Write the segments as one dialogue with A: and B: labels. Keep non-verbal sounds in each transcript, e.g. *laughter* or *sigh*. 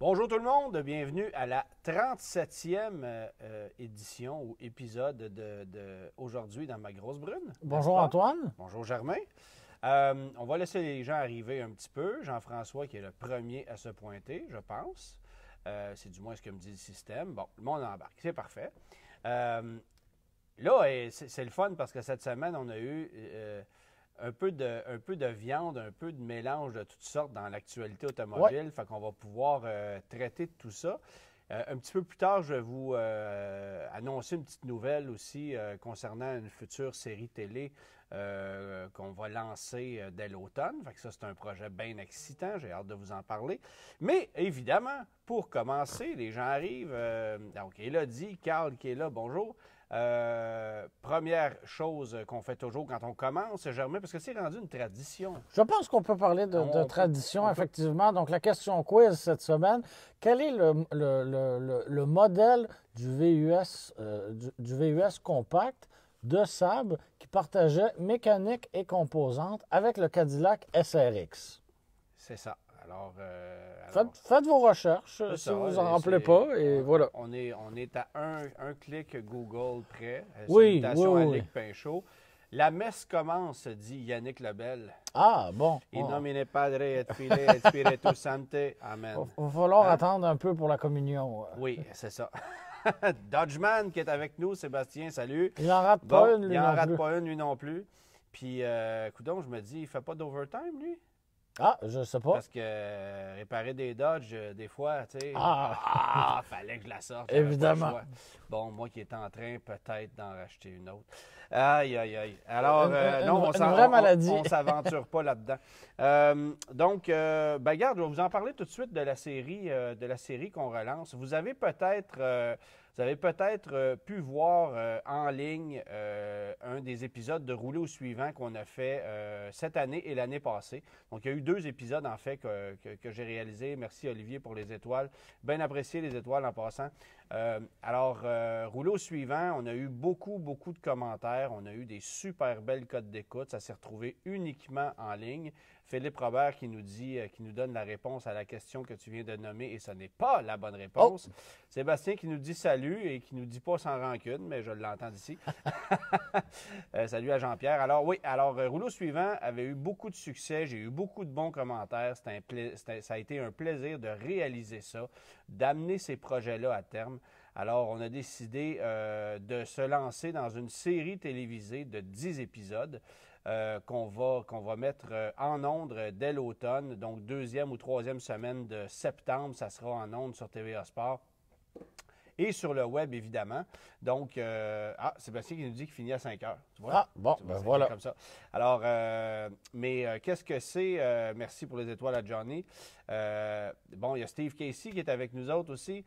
A: Bonjour tout le monde, bienvenue à la 37e euh, euh, édition ou épisode de, aujourd'hui dans ma grosse brune. Bonjour Antoine. Bonjour Germain. Euh, on va laisser les gens arriver un petit peu. Jean-François qui est le premier à se pointer, je pense. c'est du moins ce que me dit le système. Bon, le monde embarque, c'est parfait. là, c'est le fun parce que cette semaine, on a eu un peu, de, un peu de viande, un peu de mélange de toutes sortes dans l'actualité automobile. Ouais. Fait qu'on va pouvoir euh, traiter de tout ça. Euh, un petit peu plus tard, je vais vous euh, annoncer une petite nouvelle aussi concernant une future série télé qu'on va lancer dès l'automne. Fait que ça, c'est un projet bien excitant. J'ai hâte de vous en parler. Mais évidemment, pour commencer, les gens arrivent. donc, ah, Elodie, Carl qui est là, bonjour. Euh, première chose qu'on fait toujours quand on commence, Germain, parce que c'est rendu une tradition.
B: Je pense qu'on peut parler de, tradition, effectivement. Donc, la question quiz cette semaine, quel est le, le, modèle du VUS, euh, du, VUS compact de sable qui partageait mécanique et composante avec le Cadillac SRX?
A: C'est ça. Alors,
B: euh, faites, vos recherches si vous en rappelez pas et
A: voilà. On est, on est à un, un clic Google près. Euh, oui, oui, oui, à La messe commence, dit Yannick Lebel.
B: Ah, bon. In nomme ah.
A: nomine Padre et Filé et Spiritus santé Amen. Il
B: va falloir hein? attendre un peu pour la communion. Oui, c'est ça.
A: *laughs* Dodgeman qui est avec nous, Sébastien, salut. Il
B: n'en rate pas une,
A: lui. non plus. Puis, écoute euh, donc, je me dis, il fait pas d'overtime, lui?
B: Ah, je sais pas. Parce
A: que euh, réparer des Dodge, euh, des fois, tu sais. Ah. ah *laughs* fallait que je la sorte. Évidemment. Bon, moi qui est en train peut-être d'en racheter une autre. Aïe, aïe, aïe. Alors, euh, non, on ne s'aventure pas là-dedans. donc, ben, regarde, je vais vous en parler tout de suite de la série, de la série qu'on relance. Vous avez peut-être vous avez peut-être euh, pu voir euh, en ligne euh, un des épisodes de Rouleau suivant qu'on a fait cette année et l'année passée. Donc, il y a eu deux épisodes, en fait, que, que j'ai réalisés. Merci, Olivier, pour les étoiles. Bien apprécié, les étoiles, en passant. alors, Rouleau suivant, on a eu beaucoup, beaucoup de commentaires. On a eu des super belles codes d'écoute. Ça s'est retrouvé uniquement en ligne. Philippe Robert qui nous dit, euh, qui nous donne la réponse à la question que tu viens de nommer et ce n'est pas la bonne réponse. Oh! Sébastien qui nous dit salut et qui nous dit pas sans rancune, mais je l'entends d'ici. *laughs* *laughs* Euh, salut à Jean-Pierre. Alors oui, alors euh, rouleau suivant avait eu beaucoup de succès, j'ai eu beaucoup de bons commentaires. Un ça a été un plaisir de réaliser ça, d'amener ces projets-là à terme. Alors, on a décidé de se lancer dans une série télévisée de 10 épisodes euh, qu'on va, qu'on va mettre euh, en ondes dès l'automne. Donc, deuxième ou troisième semaine de septembre, ça sera en ondes sur TVA Sport et sur le web, évidemment. Donc, c'est euh, ah, Sébastien qui nous dit qu'il finit à 5 heures. Ah,
B: bon, ben voilà.
A: Alors, euh, mais euh, qu'est-ce que c'est? Euh, merci pour les étoiles à Johnny. bon, il y a Steve Casey qui est avec nous autres aussi.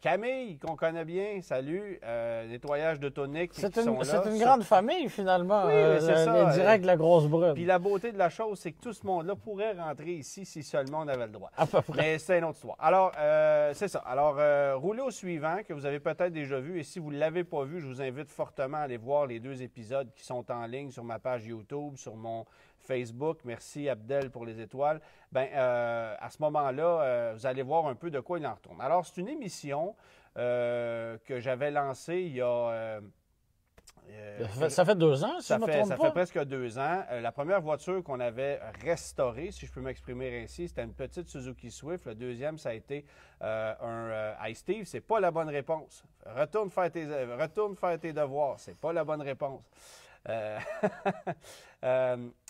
A: Camille, qu'on connaît bien, salut. nettoyage de tonique. C'est une, grande famille, finalement. c'est ça. direct la grosse brune. Puis la beauté de la chose, c'est que tout ce monde-là pourrait rentrer ici si seulement on avait le droit. À peu près. Mais c'est une autre histoire. Alors, c'est ça. Alors, roulez au suivant que vous avez peut-être déjà vu. Et si vous ne l'avez pas vu, je vous invite fortement à aller voir les deux épisodes épisodes qui sont en ligne sur ma page YouTube, sur mon Facebook. Merci Abdel pour les étoiles. Ben, euh, à ce moment-là, euh, vous allez voir un peu de quoi il en retourne. Alors, c'est une émission euh, que j'avais lancée il y a euh, ça, fait, deux ans, ça fait, Ça fait presque deux ans. Euh, la première voiture qu'on avait restaurée, si je peux m'exprimer ainsi, c'était une petite Suzuki Swift. Le deuxième, ça a été euh, un Ice Steve. C'est pas la bonne réponse. Retourne faire tes, retourne faire tes devoirs. C'est pas la bonne réponse. *laughs*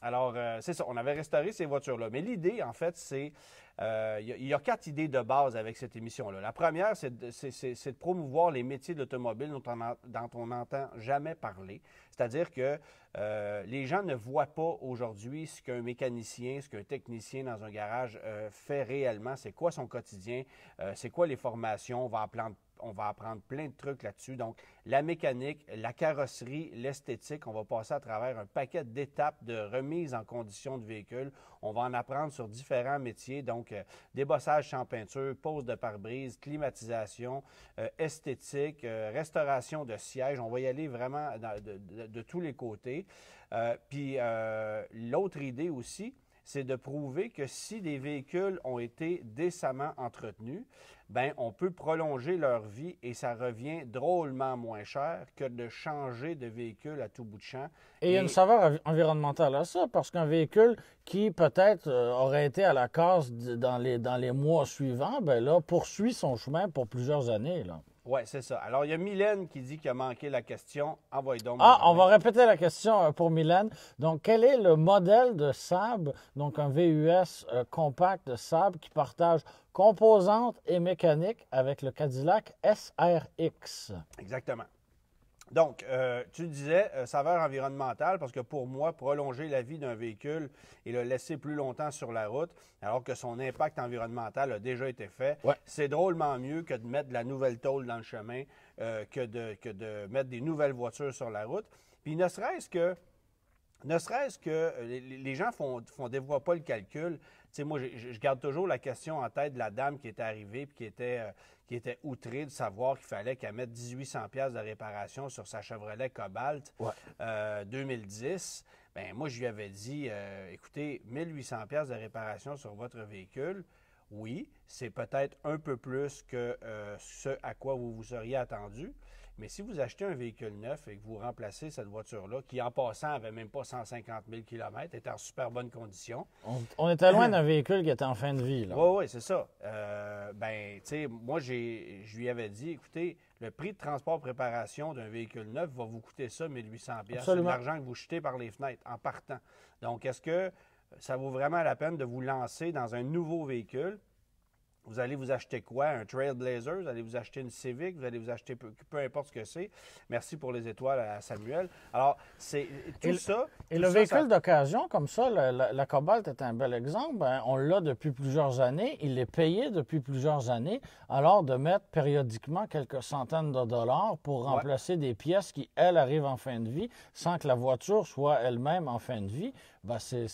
A: alors, c'est ça. On avait restauré ces voitures-là. Mais l'idée, en fait, c'est euh, il, y a, quatre idées de base avec cette émission-là. La première, c'est de, promouvoir les métiers de l'automobile dont on n'entend jamais parler. C'est-à-dire que euh, les gens ne voient pas aujourd'hui ce qu'un mécanicien, ce qu'un technicien dans un garage euh, fait réellement, c'est quoi son quotidien, c'est quoi les formations, on va en plan de on va apprendre plein de trucs là-dessus. Donc, la mécanique, la carrosserie, l'esthétique, on va passer à travers un paquet d'étapes de remise en condition de véhicule. On va en apprendre sur différents métiers, donc euh, débossage sans peinture, pose de pare-brise, climatisation, euh, esthétique, euh, restauration de sièges. On va y aller vraiment de, de, tous les côtés. puis l'autre idée aussi, c'est de prouver que si des véhicules ont été décemment entretenus, ben on peut prolonger leur vie et ça revient drôlement moins cher que de changer de véhicule à tout bout de champ. Et, il y a une
B: saveur environnementale à ça, parce qu'un véhicule qui peut-être euh, aurait été à la casse dans les, dans les mois suivants, ben là, poursuit son chemin pour plusieurs années. Là.
A: Oui, c'est ça. Alors, il y a Mylène qui dit qu'il a manqué la question. Envoyez donc. Ah,
B: on va répéter la question euh, pour Mylène. Donc, quel est le modèle de sable, donc un VUS euh, compact de sable qui partage composantes et mécanique avec le Cadillac
A: SRX? Exactement. Donc, euh, tu disais euh, saveur environnementale parce que pour moi, prolonger la vie d'un véhicule et le laisser plus longtemps sur la route, alors que son impact environnemental a déjà été fait, c'est drôlement mieux que de mettre de la nouvelle tôle dans le chemin, euh, que, de, mettre des nouvelles voitures sur la route. Puis ne serait-ce que ne serait que les gens font, font dévoient pas le calcul sais, moi, je garde toujours la question en tête de la dame qui était arrivée puis qui était, euh, qui était outrée de savoir qu'il fallait qu'elle mette 1800 pièces de réparation sur sa Chevrolet Cobalt 2010. Euh, ben moi, je lui avais dit, euh, écoutez, 1800 pièces de réparation sur votre véhicule, oui, c'est peut-être un peu plus que ce à quoi vous vous seriez attendu, mais si vous achetez un véhicule neuf et que vous remplacez cette voiture-là, qui en passant avait même pas 150 000 km, était en super bonne condition.
B: On, était loin euh, d'un véhicule qui était en fin de vie. Oui,
A: oui, c'est ça. Euh, ben, tu sais, moi, je lui avais dit, écoutez, le prix de transport préparation d'un véhicule neuf va vous coûter ça 1800 C'est l'argent que vous jetez par les fenêtres en partant. Donc, est-ce que ça vaut vraiment la peine de vous lancer dans un nouveau véhicule? Vous allez vous acheter quoi? Un Trailblazer? Vous allez vous acheter une Civic? Vous allez vous acheter peu, peu importe ce que c'est. Merci pour les étoiles à Samuel. Alors, c'est tout ça. Et le véhicule
B: d'occasion, comme ça, la, Cobalt est un bel exemple. Hein. On l'a depuis plusieurs années. Il est payé depuis plusieurs années. Alors, de mettre périodiquement quelques centaines de dollars pour remplacer des pièces qui, elles, arrivent en fin de vie sans que la voiture soit elle-même en fin de vie, ben c'est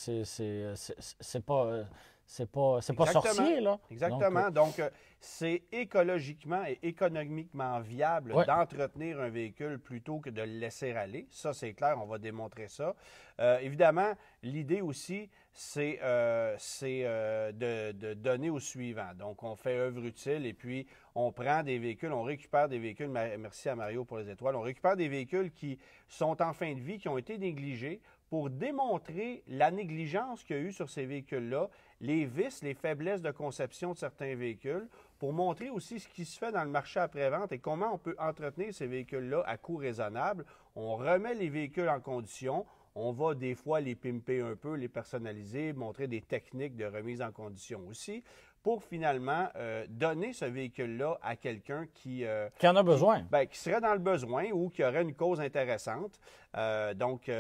B: pas. Euh, c'est pas, c'est pas sorcier, là. Exactement. Donc, euh,
A: euh, c'est écologiquement et économiquement viable d'entretenir un véhicule plutôt que de le laisser aller. Ça, c'est clair, on va démontrer ça. Euh, évidemment, l'idée aussi, c'est, de, de, donner au suivant. Donc, on fait œuvre utile et puis on prend des véhicules, on récupère des véhicules. Merci à Mario pour les étoiles. On récupère des véhicules qui sont en fin de vie, qui ont été négligés pour démontrer la négligence qu'il y a eu sur ces véhicules-là les vices, les faiblesses de conception de certains véhicules, pour montrer aussi ce qui se fait dans le marché après-vente et comment on peut entretenir ces véhicules-là à coût raisonnable. On remet les véhicules en condition, on va des fois les pimper un peu, les personnaliser, montrer des techniques de remise en condition aussi pour finalement euh, donner ce véhicule-là à quelqu'un qui, euh, qui en a besoin. Qui, ben, qui, serait dans le besoin ou qui aurait une cause intéressante. Euh, donc,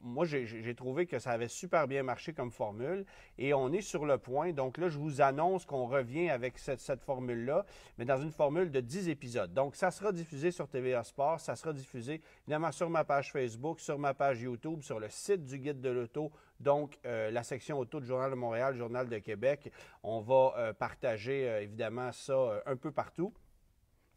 A: moi, j'ai trouvé que ça avait super bien marché comme formule et on est sur le point. Donc là, je vous annonce qu'on revient avec cette, cette formule-là, mais dans une formule de 10 épisodes. Donc, ça sera diffusé sur TVA Sport, ça sera diffusé évidemment sur ma page Facebook, sur ma page YouTube, sur le site du Guide de l'Auto donc, euh, la section auto du Journal de Montréal, Journal de Québec, on va euh, partager euh, évidemment ça un peu partout.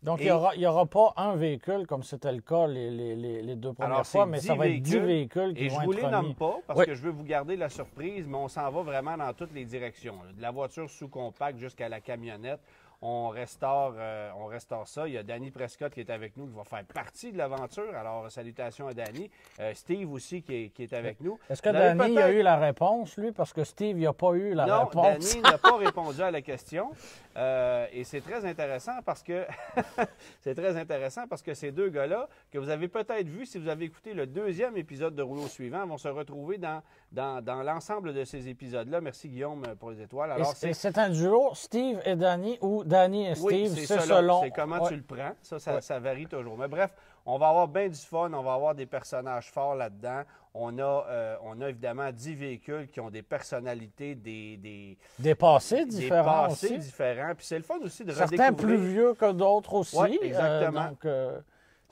A: Donc, il n'y aura,
B: pas un véhicule comme c'était le cas les, deux premières fois, mais ça va être 10 véhicules qui vont être Et je ne vous les nomme pas parce que
A: je veux vous garder la surprise, mais on s'en va vraiment dans toutes les directions. De la voiture sous compact jusqu'à la camionnette on restaure, euh, on restaure ça. Il y a Danny Prescott qui est avec nous, qui va faire partie de l'aventure. Alors, salutations à Danny. Euh, Steve aussi qui est, avec nous. Est-ce que Danny a
B: eu la réponse, lui? Parce que Steve, n'a pas eu la non, Danny n'a pas
A: répondu à la question. Euh, et c'est très intéressant parce que *laughs* c'est très intéressant parce que ces deux gars-là, que vous avez peut-être vu si vous avez écouté le deuxième épisode de Rouleau suivant, vont se retrouver dans, dans, l'ensemble de ces épisodes-là. Merci Guillaume pour les étoiles. c'est
B: un duo, Steve et Danny, ou Danny et Steve, c'est selon. C'est comment tu le
A: prends. Ça, ça, varie toujours. Mais bref, on va avoir bien du fun. On va avoir des personnages forts là-dedans. On a, euh, on a évidemment dix véhicules qui ont des personnalités, des. Des, des passés différents. Des passés différents. Puis c'est le fun aussi de redécouvrir. Certains plus
B: vieux que d'autres aussi. exactement. Euh, donc,
A: euh,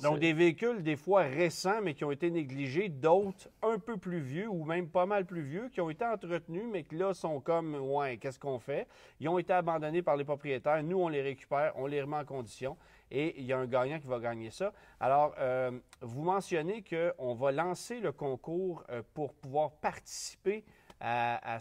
A: donc, des véhicules, des fois récents, mais qui ont été négligés, d'autres un peu plus vieux ou même pas mal plus vieux, qui ont été entretenus, mais qui là sont comme, ouais, qu'est-ce qu'on fait? Ils ont été abandonnés par les propriétaires. Nous, on les récupère, on les remet en condition et il y a un gagnant qui va gagner ça. Alors, euh, vous mentionnez qu'on va lancer le concours euh, pour pouvoir participer à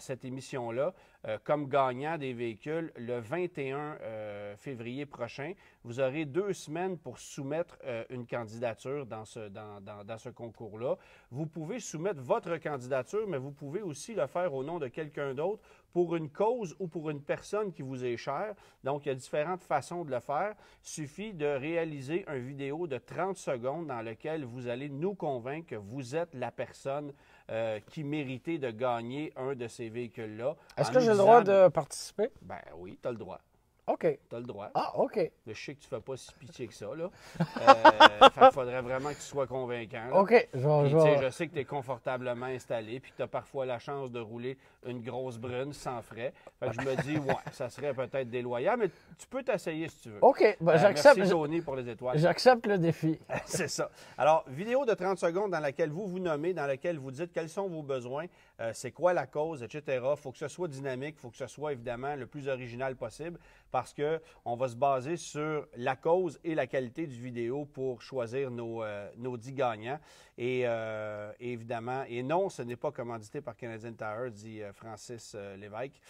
A: cette émission-là. Euh, comme gagnant des véhicules le 21 euh, février prochain. Vous aurez deux semaines pour soumettre euh, une candidature dans ce, dans ce concours-là. Vous pouvez soumettre votre candidature, mais vous pouvez aussi le faire au nom de quelqu'un d'autre pour une cause ou pour une personne qui vous est chère. Donc, il y a différentes façons de le faire. Il suffit de réaliser une vidéo de 30 secondes dans laquelle vous allez nous convaincre que vous êtes la personne euh, qui méritait de gagner un de ces véhicules-là. Est-ce que j'ai le droit de
B: participer?
A: Ben oui, tu as le droit. OK. as le droit. Ah, OK. Je sais que tu fais pas si pitié que ça, euh, *laughs* Il faudrait vraiment que tu sois convaincant. OK, je je sais, que tu es confortablement installé, puis que tu as parfois la chance de rouler une grosse brune sans frais. je me dis, ouais, ça serait peut-être déloyal, mais tu peux t'essayer si tu veux. OK, ben, euh, j'accepte. Merci, Johnny, pour les étoiles.
B: J'accepte le défi.
A: *laughs* C'est ça. Alors, vidéo de 30 secondes dans laquelle vous vous nommez, dans laquelle vous dites quels sont vos besoins euh, c'est quoi la cause, etc. Il faut que ce soit dynamique, il faut que ce soit évidemment le plus original possible parce qu'on va se baser sur la cause et la qualité du vidéo pour choisir nos, euh, dix gagnants. Et euh, évidemment, et non, ce n'est pas commandité par Canadian Tire, dit Francis Lévesque.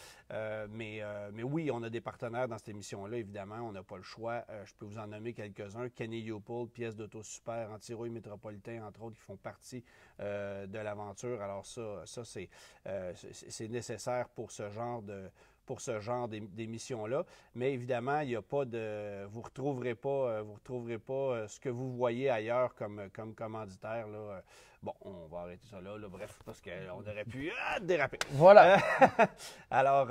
A: mais, oui, on a des partenaires dans cette émission-là, évidemment, on n'a pas le choix. je peux vous en nommer quelques-uns. Kenny Leopold, pièce d'auto super, Antiroy métropolitain, entre autres, qui font partie euh, de l'aventure. Alors ça, ça euh, c'est nécessaire pour ce genre de pour ce genre d'émissions-là. Mais évidemment, il n'y a pas de. Vous ne retrouverez pas, euh, vous retrouverez pas ce que vous voyez ailleurs comme, comme commanditaire. Là. Bon, on va arrêter ça là, bref, parce qu'on aurait pu déraper. Voilà. *laughs* alors.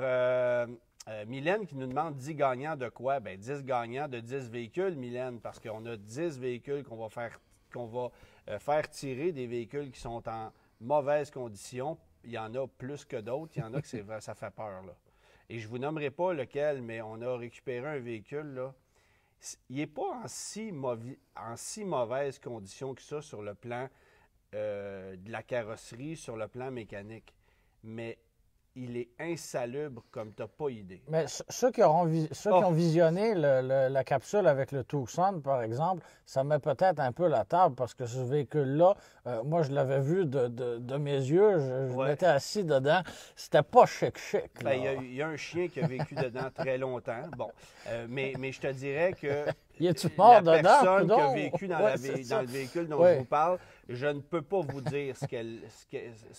A: Mylène qui nous demande 10 gagnants de quoi? Ben 10 gagnants de 10 véhicules, Mylène, parce qu'on a 10 véhicules qu'on va faire qu'on va euh, faire tirer des véhicules qui sont en mauvaise condition, Il y en a plus que d'autres. Il y en a que c'est, ça fait peur. Là. Et je ne vous nommerai pas lequel, mais on a récupéré un véhicule. Là. Il n'est pas en si, mauvaise en si que ça sur le plan euh, de la carrosserie, sur le plan mécanique. Mais il est insalubre comme tu n'as pas idée.
B: Mais ceux qui, auront oh. qui ont visionné la capsule avec le Tucson, par exemple, ça met peut-être un peu la table parce que ce véhicule-là, euh, moi, je l'avais vu de, mes yeux, je, m'étais assis dedans. C'était pas chic-chic. Ben, il
A: y, a un chien qui a vécu dedans très longtemps. Bon, euh, mais, mais je te dirais que mort la personne qui a vécu dans, le véhicule dont je vous parle, je ne peux pas vous dire ce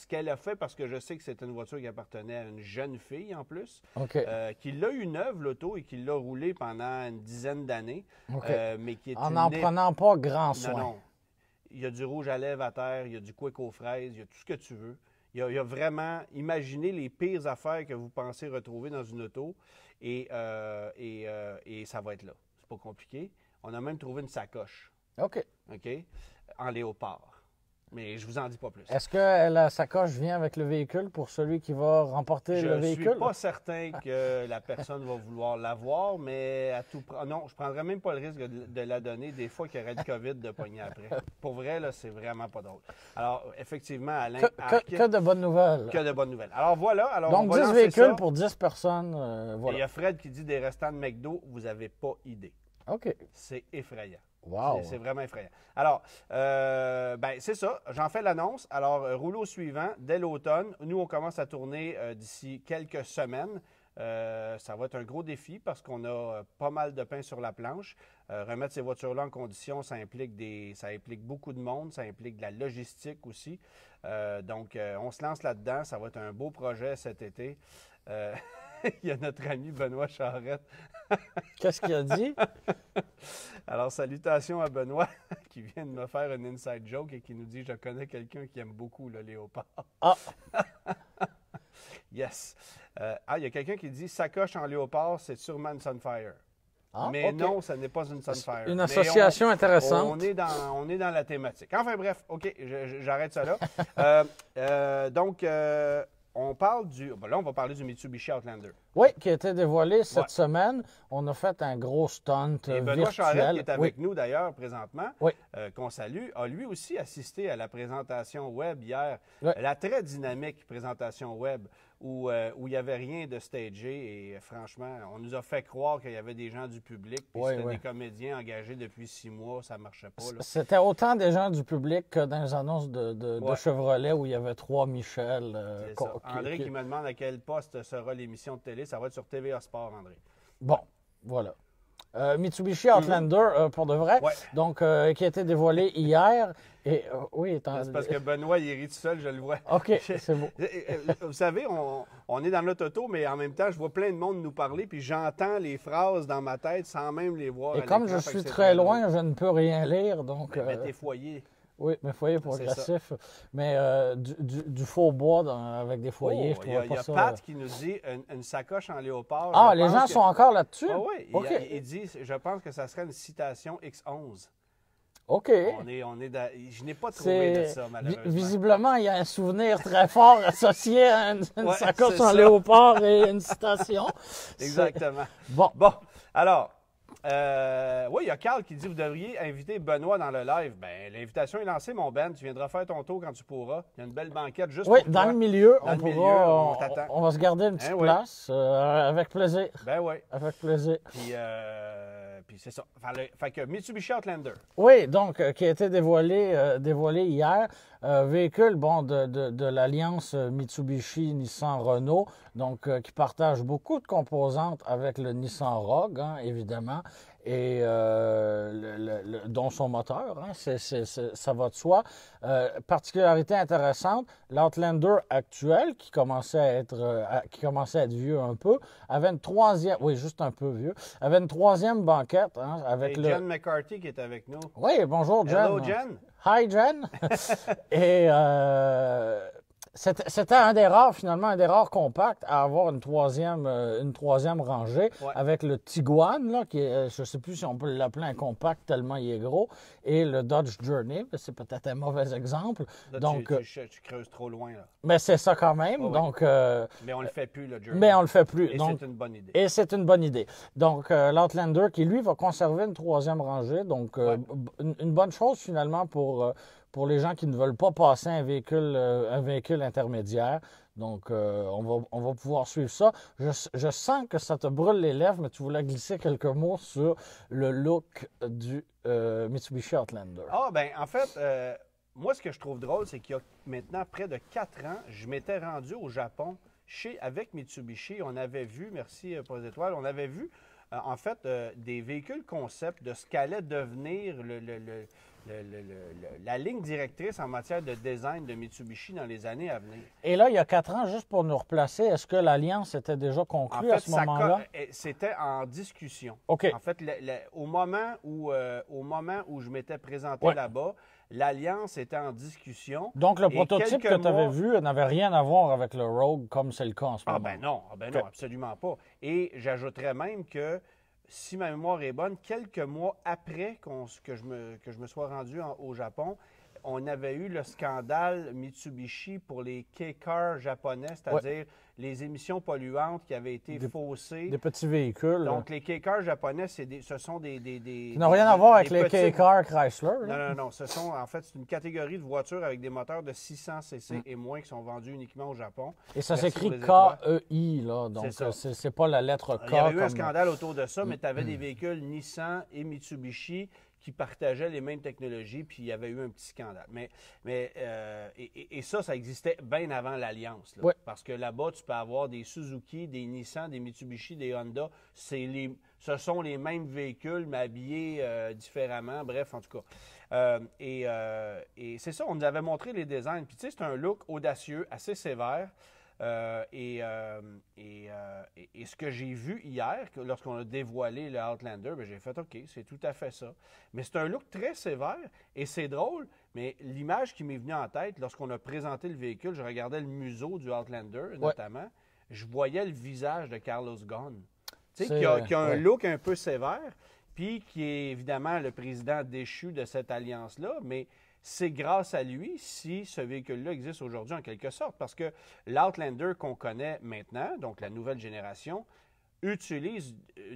A: qu'elle a fait parce que je sais que c'est une voiture qui appartenait à une jeune fille en plus, euh, qui l'a eu neuve l'auto et qui l'a roulée pendant une dizaine d'années, euh, mais qui est en n'en prenant pas grand soin. Non, non. Il y a du rouge à lèvres à terre, il y a du quick aux fraises, il y a tout ce que tu veux. Il y, a, vraiment, imaginez les pires affaires que vous pensez retrouver dans une auto et euh, ça va être là compliqué. On a même trouvé une sacoche. OK. OK. En léopard. Mais je vous en dis pas plus. Est-ce
B: que la sacoche vient avec le véhicule pour celui qui va remporter le véhicule? Je suis pas
A: certain que la personne va vouloir l'avoir, mais à tout ah Non, je prendrais même pas le risque de, la donner des fois qu'il y aurait le COVID de pogner après. pour vrai, là, c'est vraiment pas drôle. Alors, effectivement, Alain. Que, de bonnes
B: nouvelles. Que de
A: bonnes nouvelles. Alors voilà. Alors, Donc, on 10 véhicules pour 10
B: personnes. Euh, il y a
A: Fred qui dit des restants de McDo, vous n'avez pas idée. OK. C'est effrayant. Wow. C'est vraiment effrayant. Alors, euh, ben, c'est ça. J'en fais l'annonce. Alors, euh, rouleau suivant, dès l'automne, nous, on commence à tourner euh, d'ici quelques semaines. ça va être un gros défi parce qu'on a pas mal de pain sur la planche. remettre ces voitures-là en condition, ça implique, des, ça implique beaucoup de monde, ça implique de la logistique aussi. donc, on se lance là-dedans. Ça va être un beau projet cet été. *laughs* *laughs* il y a notre ami Benoît Charrette. *laughs* Qu'est-ce qu'il a dit? Alors, salutations à Benoît *laughs* qui vient de me faire un inside joke et qui nous dit Je connais quelqu'un qui aime beaucoup le léopard. Ah! yes. Euh, ah, il y a quelqu'un qui dit Sacoche en léopard, c'est sûrement une Sunfire. Ah, mais non, ce n'est pas une Sunfire. Une association intéressante. On est, dans, on est dans la thématique. Enfin bref, OK, j'arrête ça là. Euh, euh, donc, on parle du. Ben là, on va parler du Mitsubishi Outlander.
B: Oui, qui a été dévoilé cette semaine. On a fait un gros stunt. Et euh, Benoît Charette, qui est avec
A: nous d'ailleurs présentement, euh, qu'on salue, a lui aussi assisté à la présentation web hier. La très dynamique présentation web euh, où, il n'y avait rien de stagé. Et franchement, on nous a fait croire qu'il y avait des gens du public, puis c'était des comédiens engagés depuis six mois, ça marchait pas. C'était
B: autant des gens du public que dans les annonces de, Chevrolet où il y avait trois Michel. Euh, André qui... me
A: demande à quel poste sera l'émission de télé, ça va être sur TVA Sport, André.
B: Bon, voilà. Euh, Mitsubishi Outlander, euh, pour de vrai, donc euh, qui a été dévoilé hier. Et oui, ben, C'est parce que
A: Benoît, il rit tout seul, je le vois. OK, *laughs* Vous savez, on, est dans notre auto, mais en même temps, je vois plein de monde nous parler, puis j'entends les phrases dans ma tête sans même les voir. Et comme je suis très loin,
B: je ne peux rien lire, donc... Mais, foyers. t'es foyers... Oui, mais foyer progressif. Mais du, du, faux bois avec des foyers, pas oh, ça. Il y a, Pat euh,
A: qui nous dit une, sacoche en léopard. Ah, les gens sont encore là-dessus? Ah, oui, il, dit, je pense que ça serait une citation X11. OK. On est, on est Je n'ai pas trouvé de ça, malheureusement. Visiblement,
B: il y a un souvenir très fort *laughs* associé à une, sacoche en léopard et une citation. *laughs* Exactement.
A: Bon. Bon, alors... Euh, oui, il y a Carl qui dit Vous devriez inviter Benoît dans le live. Ben, l'invitation est lancée, mon Ben. Tu viendras faire ton tour quand tu pourras. Il y a une belle banquette juste oui, dans le milieu. Dans on, le milieu on, on,
B: va se garder une petite hein, place.
A: Euh, avec plaisir. Ben oui. Avec plaisir. Puis, euh, puis c'est ça. Fait, que Mitsubishi Outlander.
B: Oui, donc, qui a été dévoilé, dévoilé hier. Euh, véhicule bon, de, de, de l'alliance Mitsubishi-Nissan-Renault, donc euh, qui partage beaucoup de composantes avec le Nissan Rogue, hein, évidemment, et euh, dont son moteur, hein, ça va de soi. particularité intéressante, l'Outlander actuel, qui commençait à être qui commençait à être vieux un peu, avait une troisième, oui, juste un peu vieux, avait une banquette hein, avec et le. John
A: McCarthy qui est avec nous.
B: Oui, bonjour John. John. Hi, Jen. *laughs* *laughs* Hey. euh, C'était un des rares, finalement, un des rares compacts à avoir une troisième, euh, une troisième rangée avec le Tiguan, là, qui euh, je ne sais plus si on peut l'appeler un compact tellement il est gros, et le Dodge Journey, c'est peut-être un mauvais exemple. donc, euh,
A: tu, creuses trop loin.
B: Mais c'est ça quand même. donc, mais on le fait plus, le Journey. Mais on le fait plus. Et c'est une bonne idée. Et c'est une bonne idée. Donc, l'Outlander qui, lui, va conserver une troisième rangée. Donc, une, bonne chose, finalement, pour pour les gens qui ne veulent pas passer un véhicule, euh, un véhicule intermédiaire. Donc, euh, on, va, pouvoir suivre ça. Je, sens que ça te brûle les lèvres, mais tu voulais glisser quelques mots sur le look du euh, Mitsubishi Outlander.
A: Ah, ben en fait, moi, ce que je trouve drôle, c'est qu'il y a maintenant près de quatre ans, je m'étais rendu au Japon chez, avec Mitsubishi. On avait vu, merci pour on avait vu, en fait, des véhicules concept de ce qu'allait devenir le, le la ligne directrice en matière de design de Mitsubishi dans les années à venir.
B: Et là, il y a quatre ans, juste pour nous replacer, est-ce que l'alliance était déjà conclue à ce moment-là?
A: Euh, c'était en discussion. En fait, au, moment où, euh, au moment où je m'étais présenté là-bas, L'alliance était en discussion. Donc, le prototype que tu avais vu
B: n'avait rien à voir avec le Rogue, comme c'est le cas en ce ah, moment. Ben ah ben
A: non, ben non absolument pas. Et j'ajouterais même que si ma mémoire est bonne, quelques mois après que, je me, que je me sois rendu au Japon, on avait eu le scandale Mitsubishi pour les K-cars japonais, c'est-à-dire les émissions polluantes qui avaient été faussées. Des petits véhicules. Donc, les K-cars japonais, ce sont des. des, des n'ont rien à voir avec les K-cars Chrysler. Non, non, non. Ce sont, en fait, c'est une catégorie de voitures avec des moteurs de 600 cc mm. et moins qui sont vendus uniquement au Japon. Et ça s'écrit
B: K-E-I, là. Donc, n'est pas la lettre K. Il y a eu un scandale autour de
A: ça, mais mm. tu avais des mm. véhicules Nissan et Mitsubishi qui partageaient les mêmes technologies, puis il y avait eu un petit scandale. Mais, mais euh, et, ça, ça existait bien avant l'Alliance. Parce que là-bas, tu peux avoir des Suzuki, des Nissan, des Mitsubishi, des Honda. C'est les, ce sont les mêmes véhicules, mais habillés euh, différemment. Bref, en tout cas. Euh, et, et c'est ça, on nous avait montré les designs. Puis tu sais, c'est un look audacieux, assez sévère. Euh, euh, euh, et, ce que j'ai vu hier, lorsqu'on a dévoilé le Outlander, ben, j'ai fait OK, c'est tout à fait ça. Mais c'est un look très sévère et c'est drôle, mais l'image qui m'est venue en tête lorsqu'on a présenté le véhicule, je regardais le museau du Outlander notamment, je voyais le visage de Carlos Ghosn, qui a, qui a un look un peu sévère, puis qui est évidemment le président déchu de cette alliance-là, mais c'est grâce à lui si ce véhicule-là existe aujourd'hui en quelque sorte, parce que l'Outlander qu'on connaît maintenant, donc la nouvelle génération, utilise euh,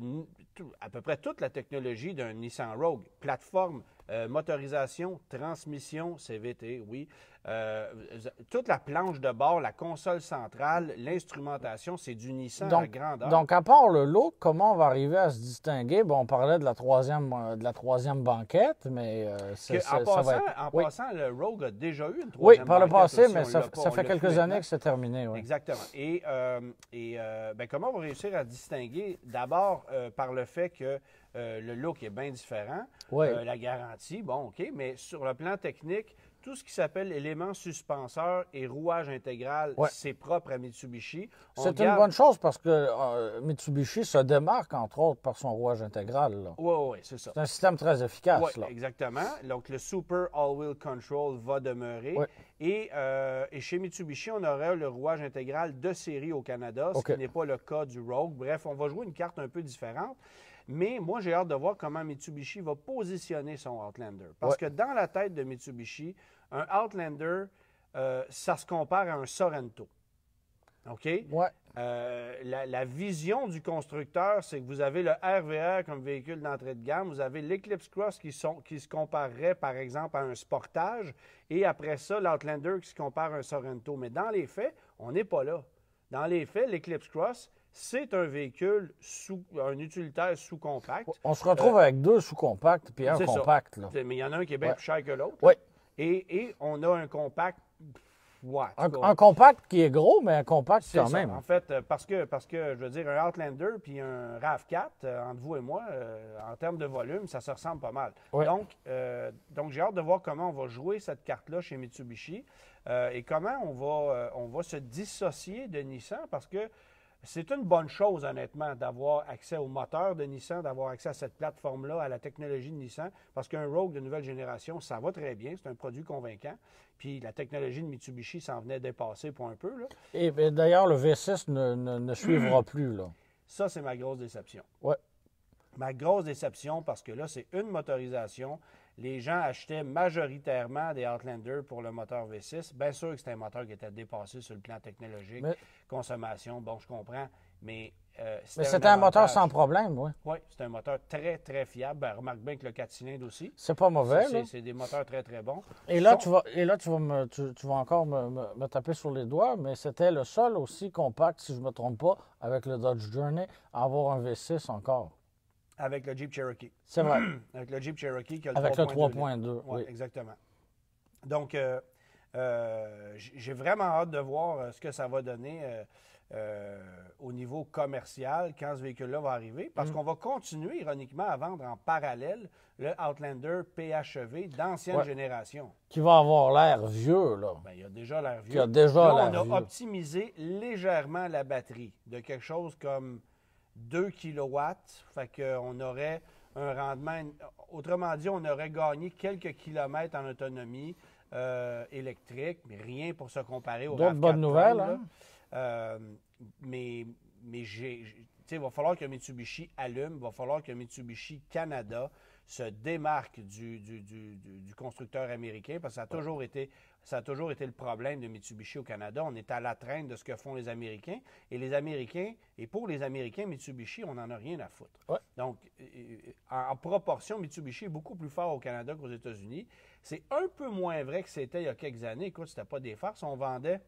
A: à peu près toute la technologie d'un Nissan Rogue, plateforme, euh, motorisation, transmission, CVT, oui, euh, toute la planche de bord, la console centrale, l'instrumentation, c'est du Nissan donc, à grandeur. Donc,
B: à part le look, comment on va arriver à se distinguer? Bon, on parlait de la troisième, euh, de la troisième banquette, mais euh, c'est ça va en passant,
A: le Rogue a déjà eu une troisième banquette. Oui, par le passé, mais ça, fait quelques années que c'est terminé. Exactement. Et, ben, comment on va réussir à distinguer? D'abord, par le fait que le look est bien différent. la garantie, bon, OK, mais sur le plan technique, tout ce qui s'appelle éléments suspenseurs et rouage intégral, c'est propre à Mitsubishi. C'est une bonne
B: chose parce que euh, Mitsubishi se démarque, entre autres, par son rouage intégral. Oui,
A: oui, c'est ça. C'est un système très efficace. Ouais, exactement. Donc, le Super All-Wheel Control va demeurer. Euh, et, chez Mitsubishi, on aurait le rouage intégral de série au Canada, ce qui n'est pas le cas du Rogue. Bref, on va jouer une carte un peu différente. Mais moi, j'ai hâte de voir comment Mitsubishi va positionner son Outlander. Parce que dans la tête de Mitsubishi, un Outlander, euh, ça se compare à un Sorento. OK? Ouais. Euh, la, vision du constructeur, c'est que vous avez le RVR comme véhicule d'entrée de gamme, vous avez l'Eclipse Cross qui, se comparerait par exemple à un Sportage, et après ça, l'Outlander qui se compare à un Sorento. Mais dans les faits, on n'est pas là. Dans les faits, l'Eclipse Cross, c'est un véhicule sous un utilitaire sous compact. On se retrouve euh,
B: avec deux sous compacts puis un compact.
A: Mais il y en a un qui est bien plus cher que l'autre. Oui, et, on a un compact. Ouais, un,
B: compact qui est gros, mais un compact quand même. En
A: fait, euh, parce que, parce que, je veux dire, un Outlander puis un RAV4, euh, entre vous et moi, euh, en termes de volume, ça se ressemble pas mal. Donc, donc j'ai hâte de voir comment on va jouer cette carte-là chez Mitsubishi et comment on va, on va se dissocier de Nissan parce que c'est une bonne chose, honnêtement, d'avoir accès au moteur de Nissan, d'avoir accès à cette plateforme-là, à la technologie de Nissan, parce qu'un Rogue de nouvelle génération, ça va très bien, c'est un produit convaincant. Puis la technologie de Mitsubishi s'en venait dépasser pour un peu.
B: Et, d'ailleurs, le V6 ne, suivra *clears throat* plus. Là.
A: Ça, c'est ma grosse déception. Oui. Ma grosse déception, parce que là, c'est une motorisation les gens achetaient majoritairement des Outlander pour le moteur V6. Bien sûr que c'était un moteur qui était dépassé sur le plan technologique, consommation, bon, je comprends, mais euh, c'était un, moteur sans problème, oui. Oui, c'est un moteur très, très fiable. Ben, remarque bien que le 4 cylindres aussi. C'est pas mauvais. C'est des moteurs très, très bons.
B: Et là, tu, vas, et là tu, tu, encore me, me, taper sur les doigts, mais c'était le seul aussi compact, si je ne me trompe pas, avec le Dodge Journey, à avoir un V6 encore.
A: Avec le Jeep Cherokee. C'est vrai. *clears throat* avec le Jeep Cherokee qui a le Avec le 3.2. Oui, exactement. Donc, euh, euh, j'ai vraiment hâte de voir euh, ce que ça va donner au niveau commercial quand ce véhicule-là va arriver, parce mm. qu'on va continuer, ironiquement, à vendre en parallèle le Outlander PHEV d'ancienne génération.
B: Qui va avoir l'air vieux, là. Bien, il a déjà l'air vieux. Il a déjà on a
A: optimisé légèrement la batterie de quelque chose comme 2 kW. Fait qu'on aurait un rendement. Autrement dit, on aurait gagné quelques kilomètres en autonomie euh, électrique, mais rien pour se comparer au D'autres bonnes nouvelles. Hein? Euh, mais mais j'ai, il va falloir que Mitsubishi allume il va falloir que Mitsubishi Canada se démarque du, du, constructeur américain parce que ça a toujours été ça a toujours été le problème de Mitsubishi au Canada. On est à la traîne de ce que font les Américains. Et les Américains, et pour les Américains, Mitsubishi, on n'en a rien à foutre. Donc, euh, euh, en proportion, Mitsubishi est beaucoup plus fort au Canada qu'aux États-Unis. C'est un peu moins vrai que c'était il y a quelques années. Écoute, c'était pas des farces. On vendait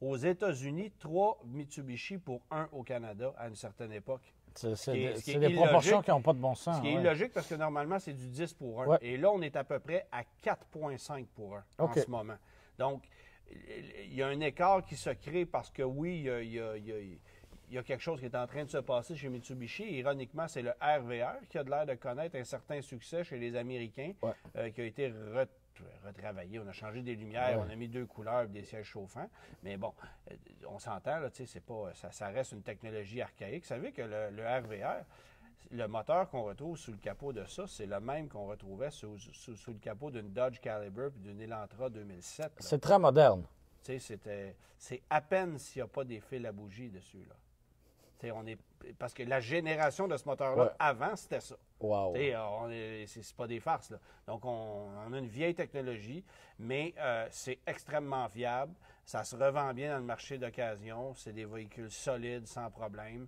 A: aux États-Unis trois Mitsubishi pour un au Canada à une certaine époque. C'est des proportions qui n'ont pas de bon sens. Ce qui est illogique parce que normalement, c'est du 10 pour 1. Et là, on est à peu près à 4,5 pour 1 en ce moment. Donc, il y a un écart qui se crée parce que oui, il y a, quelque chose qui est en train de se passer chez Mitsubishi. Ironiquement, c'est le RVR qui a l'air de connaître un certain succès chez les Américains, euh, qui a été retravaillé, on a changé des lumières, on a mis deux couleurs, des sièges chauffants. Mais bon, euh, on s'entend, c'est pas, ça, ça, reste une technologie archaïque. Vous savez que le, RVR, le moteur qu'on retrouve sous le capot de ça, c'est le même qu'on retrouvait sous, le capot d'une Dodge Caliber et d'une Elantra 2007. C'est
B: très moderne.
A: C'est à peine s'il n'y a pas des fils à bougie dessus. Là. on est parce que la génération de ce moteur-là, avant, c'était ça. Wow. C'est pas des farces. Donc, on, a une vieille technologie, mais euh, c'est extrêmement fiable. Ça se revend bien dans le marché d'occasion. C'est des véhicules solides, sans problème.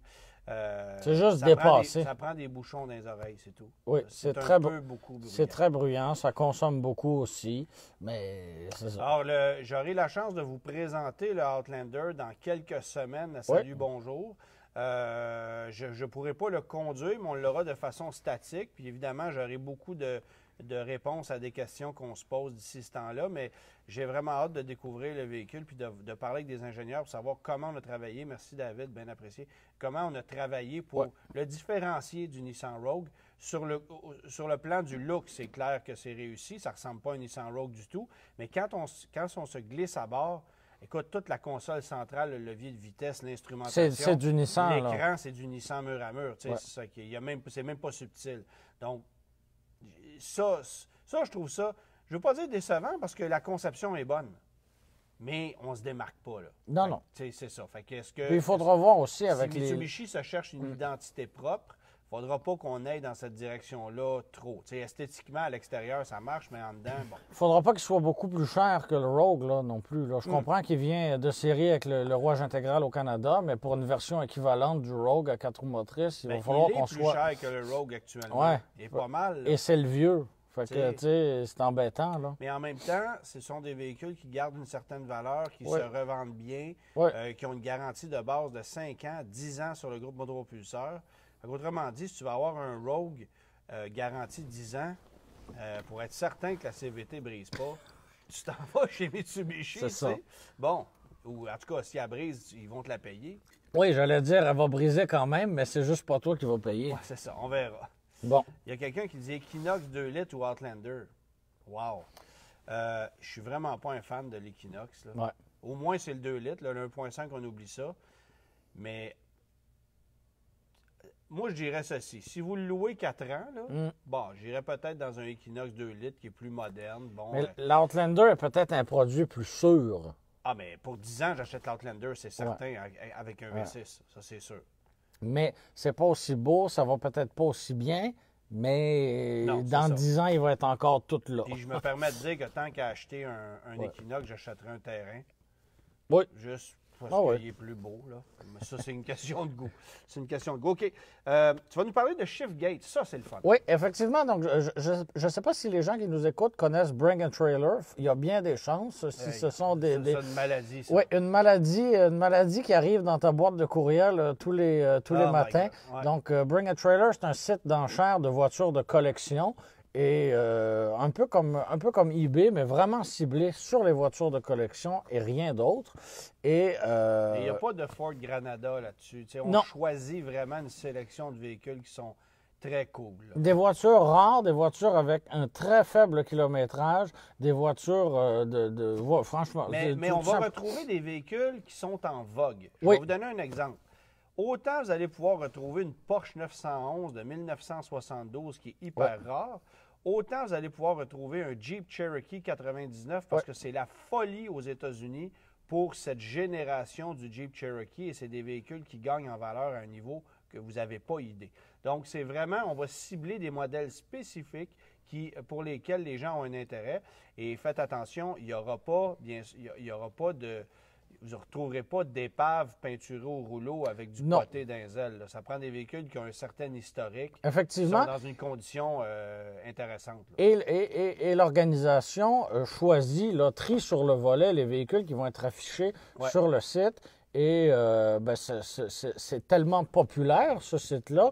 A: Euh, c'est juste dépassé. ça prend des bouchons dans les oreilles, c'est tout. Oui, c'est très, beaucoup C'est très
B: bruyant, ça consomme beaucoup aussi, mais c'est ça.
A: Alors, j'aurai la chance de vous présenter le Outlander dans quelques semaines Salut Bonjour. Euh, je ne pourrai pas le conduire, mais on l'aura de façon statique. Puis évidemment, j'aurai beaucoup de, réponses à des questions qu'on se pose d'ici ce temps-là, mais j'ai vraiment hâte de découvrir le véhicule puis de, parler avec des ingénieurs pour savoir comment on a travaillé. Merci David, bien apprécié. Comment on a travaillé pour le différencier du Nissan Rogue. Sur le, sur le plan du look, c'est clair que c'est réussi. Ça ne ressemble pas à un Nissan Rogue du tout. Mais quand on, quand on se glisse à bord, Écoute, toute la console centrale, le levier de vitesse, l'instrumentation. C'est du Nissan. L'écran, c'est du Nissan mur à mur. Ouais. C'est même, même pas subtil. Donc, ça, ça, je trouve ça, je ne veux pas dire décevant parce que la conception est bonne. Mais on se démarque pas, là. Non, non. C'est ça. Fait il faudra voir aussi avec les... Mitsubishi se cherche une hmm. identité propre, ne faudra pas qu'on aille dans cette direction-là trop. esthétiquement, à l'extérieur, ça marche, mais en dedans, bon.
B: Il faudra pas qu'il soit beaucoup plus cher que le Rogue, là, non plus. Je hmm. comprends qu'il vient de série avec le, le, Rouage intégral au Canada, mais pour une version équivalente du Rogue à quatre roues motrices, il va ben, falloir qu'on soit... Il plus cher que le Rogue
A: actuellement. Ouais. pas mal. Et c'est le
B: vieux. Fait que, tu c'est embêtant, là.
A: Mais en même temps, ce sont des véhicules qui gardent une certaine valeur, qui se revendent bien, euh, qui ont une garantie de base de 5 ans, 10 ans sur le groupe motopropulseur. Autrement dit, si tu vas avoir un Rogue euh, garanti 10 ans, euh, pour être certain que la CVT ne brise pas, tu t'en *laughs* vas chez Mitsubishi. C'est ça. Bon, ou en tout cas, si elle brise, ils vont te la payer.
B: Oui, j'allais dire, elle va briser quand même, mais c'est juste pas toi qui vas payer. c'est
A: ça, on verra. Bon. Il y a quelqu'un qui dit Equinox 2 litres ou Outlander. Wow. Euh, je suis vraiment pas un fan de l'Equinox. Ouais. Au moins, c'est le 2 litres. Le 1.5, on oublie ça. Mais moi, je dirais ceci. Si vous le louez 4 ans, là, mm. bon, bah, j'irais peut-être dans un Equinox 2 litres qui est plus moderne. Bon, mais euh,
B: l'Outlander est peut-être un produit plus sûr.
A: Ah, mais pour 10 ans, j'achète l'Outlander, c'est certain, avec un V6, ça c'est sûr.
B: Mais c'est pas aussi beau, ça va peut-être pas aussi bien, mais dans 10 ans, il va être encore tout là. Et je me permets de dire
A: que tant qu'à acheter un, Equinox, j'achèterai un terrain. Oui. Juste parce ah est plus beau, là. Mais ça, c'est une question de goût. C'est une question de goût. OK. Euh, tu vas nous parler de ShiftGate. Ça, c'est le fun. Oui,
B: effectivement. Donc, je ne sais pas si les gens qui nous écoutent connaissent Bring a Trailer. Il y a bien des chances. Si ce sont des. des... une maladie. Oui, une maladie, une maladie qui arrive dans ta boîte de courriel euh, tous les, euh, tous les ah, matins. Donc, Bring a Trailer, c'est un site d'enchères de voitures de collection et euh, un, peu comme, un peu comme eBay, mais vraiment ciblé sur les voitures de collection et rien d'autre. Et euh, il n'y a pas
A: de Ford Granada là-dessus. On choisit vraiment une sélection de véhicules qui sont très cool.
B: Des voitures rares, des voitures avec un très faible kilométrage, des voitures euh, de, de, Franchement. Mais, on va retrouver
A: des véhicules qui sont en vogue. Je vais vous donner un exemple. Autant vous allez pouvoir retrouver une Porsche 911 de 1972 qui est hyper rare, Autant vous allez pouvoir retrouver un Jeep Cherokee 99 parce que c'est la folie aux États-Unis pour cette génération du Jeep Cherokee et c'est des véhicules qui gagnent en valeur à un niveau que vous n'avez pas idée. Donc, c'est vraiment, on va cibler des modèles spécifiques qui, pour lesquels les gens ont un intérêt. Et faites attention, il n'y aura pas, bien, il y aura pas de, vous ne retrouverez pas d'épave peinturée au rouleau avec du côté d'un Ça prend des véhicules qui ont un certain historique. Effectivement. Qui sont dans une condition euh, intéressante.
B: Et, l'organisation euh, choisit, là, trie sur le volet les véhicules qui vont être affichés sur le site. Et euh, ben, c'est tellement populaire, ce site-là,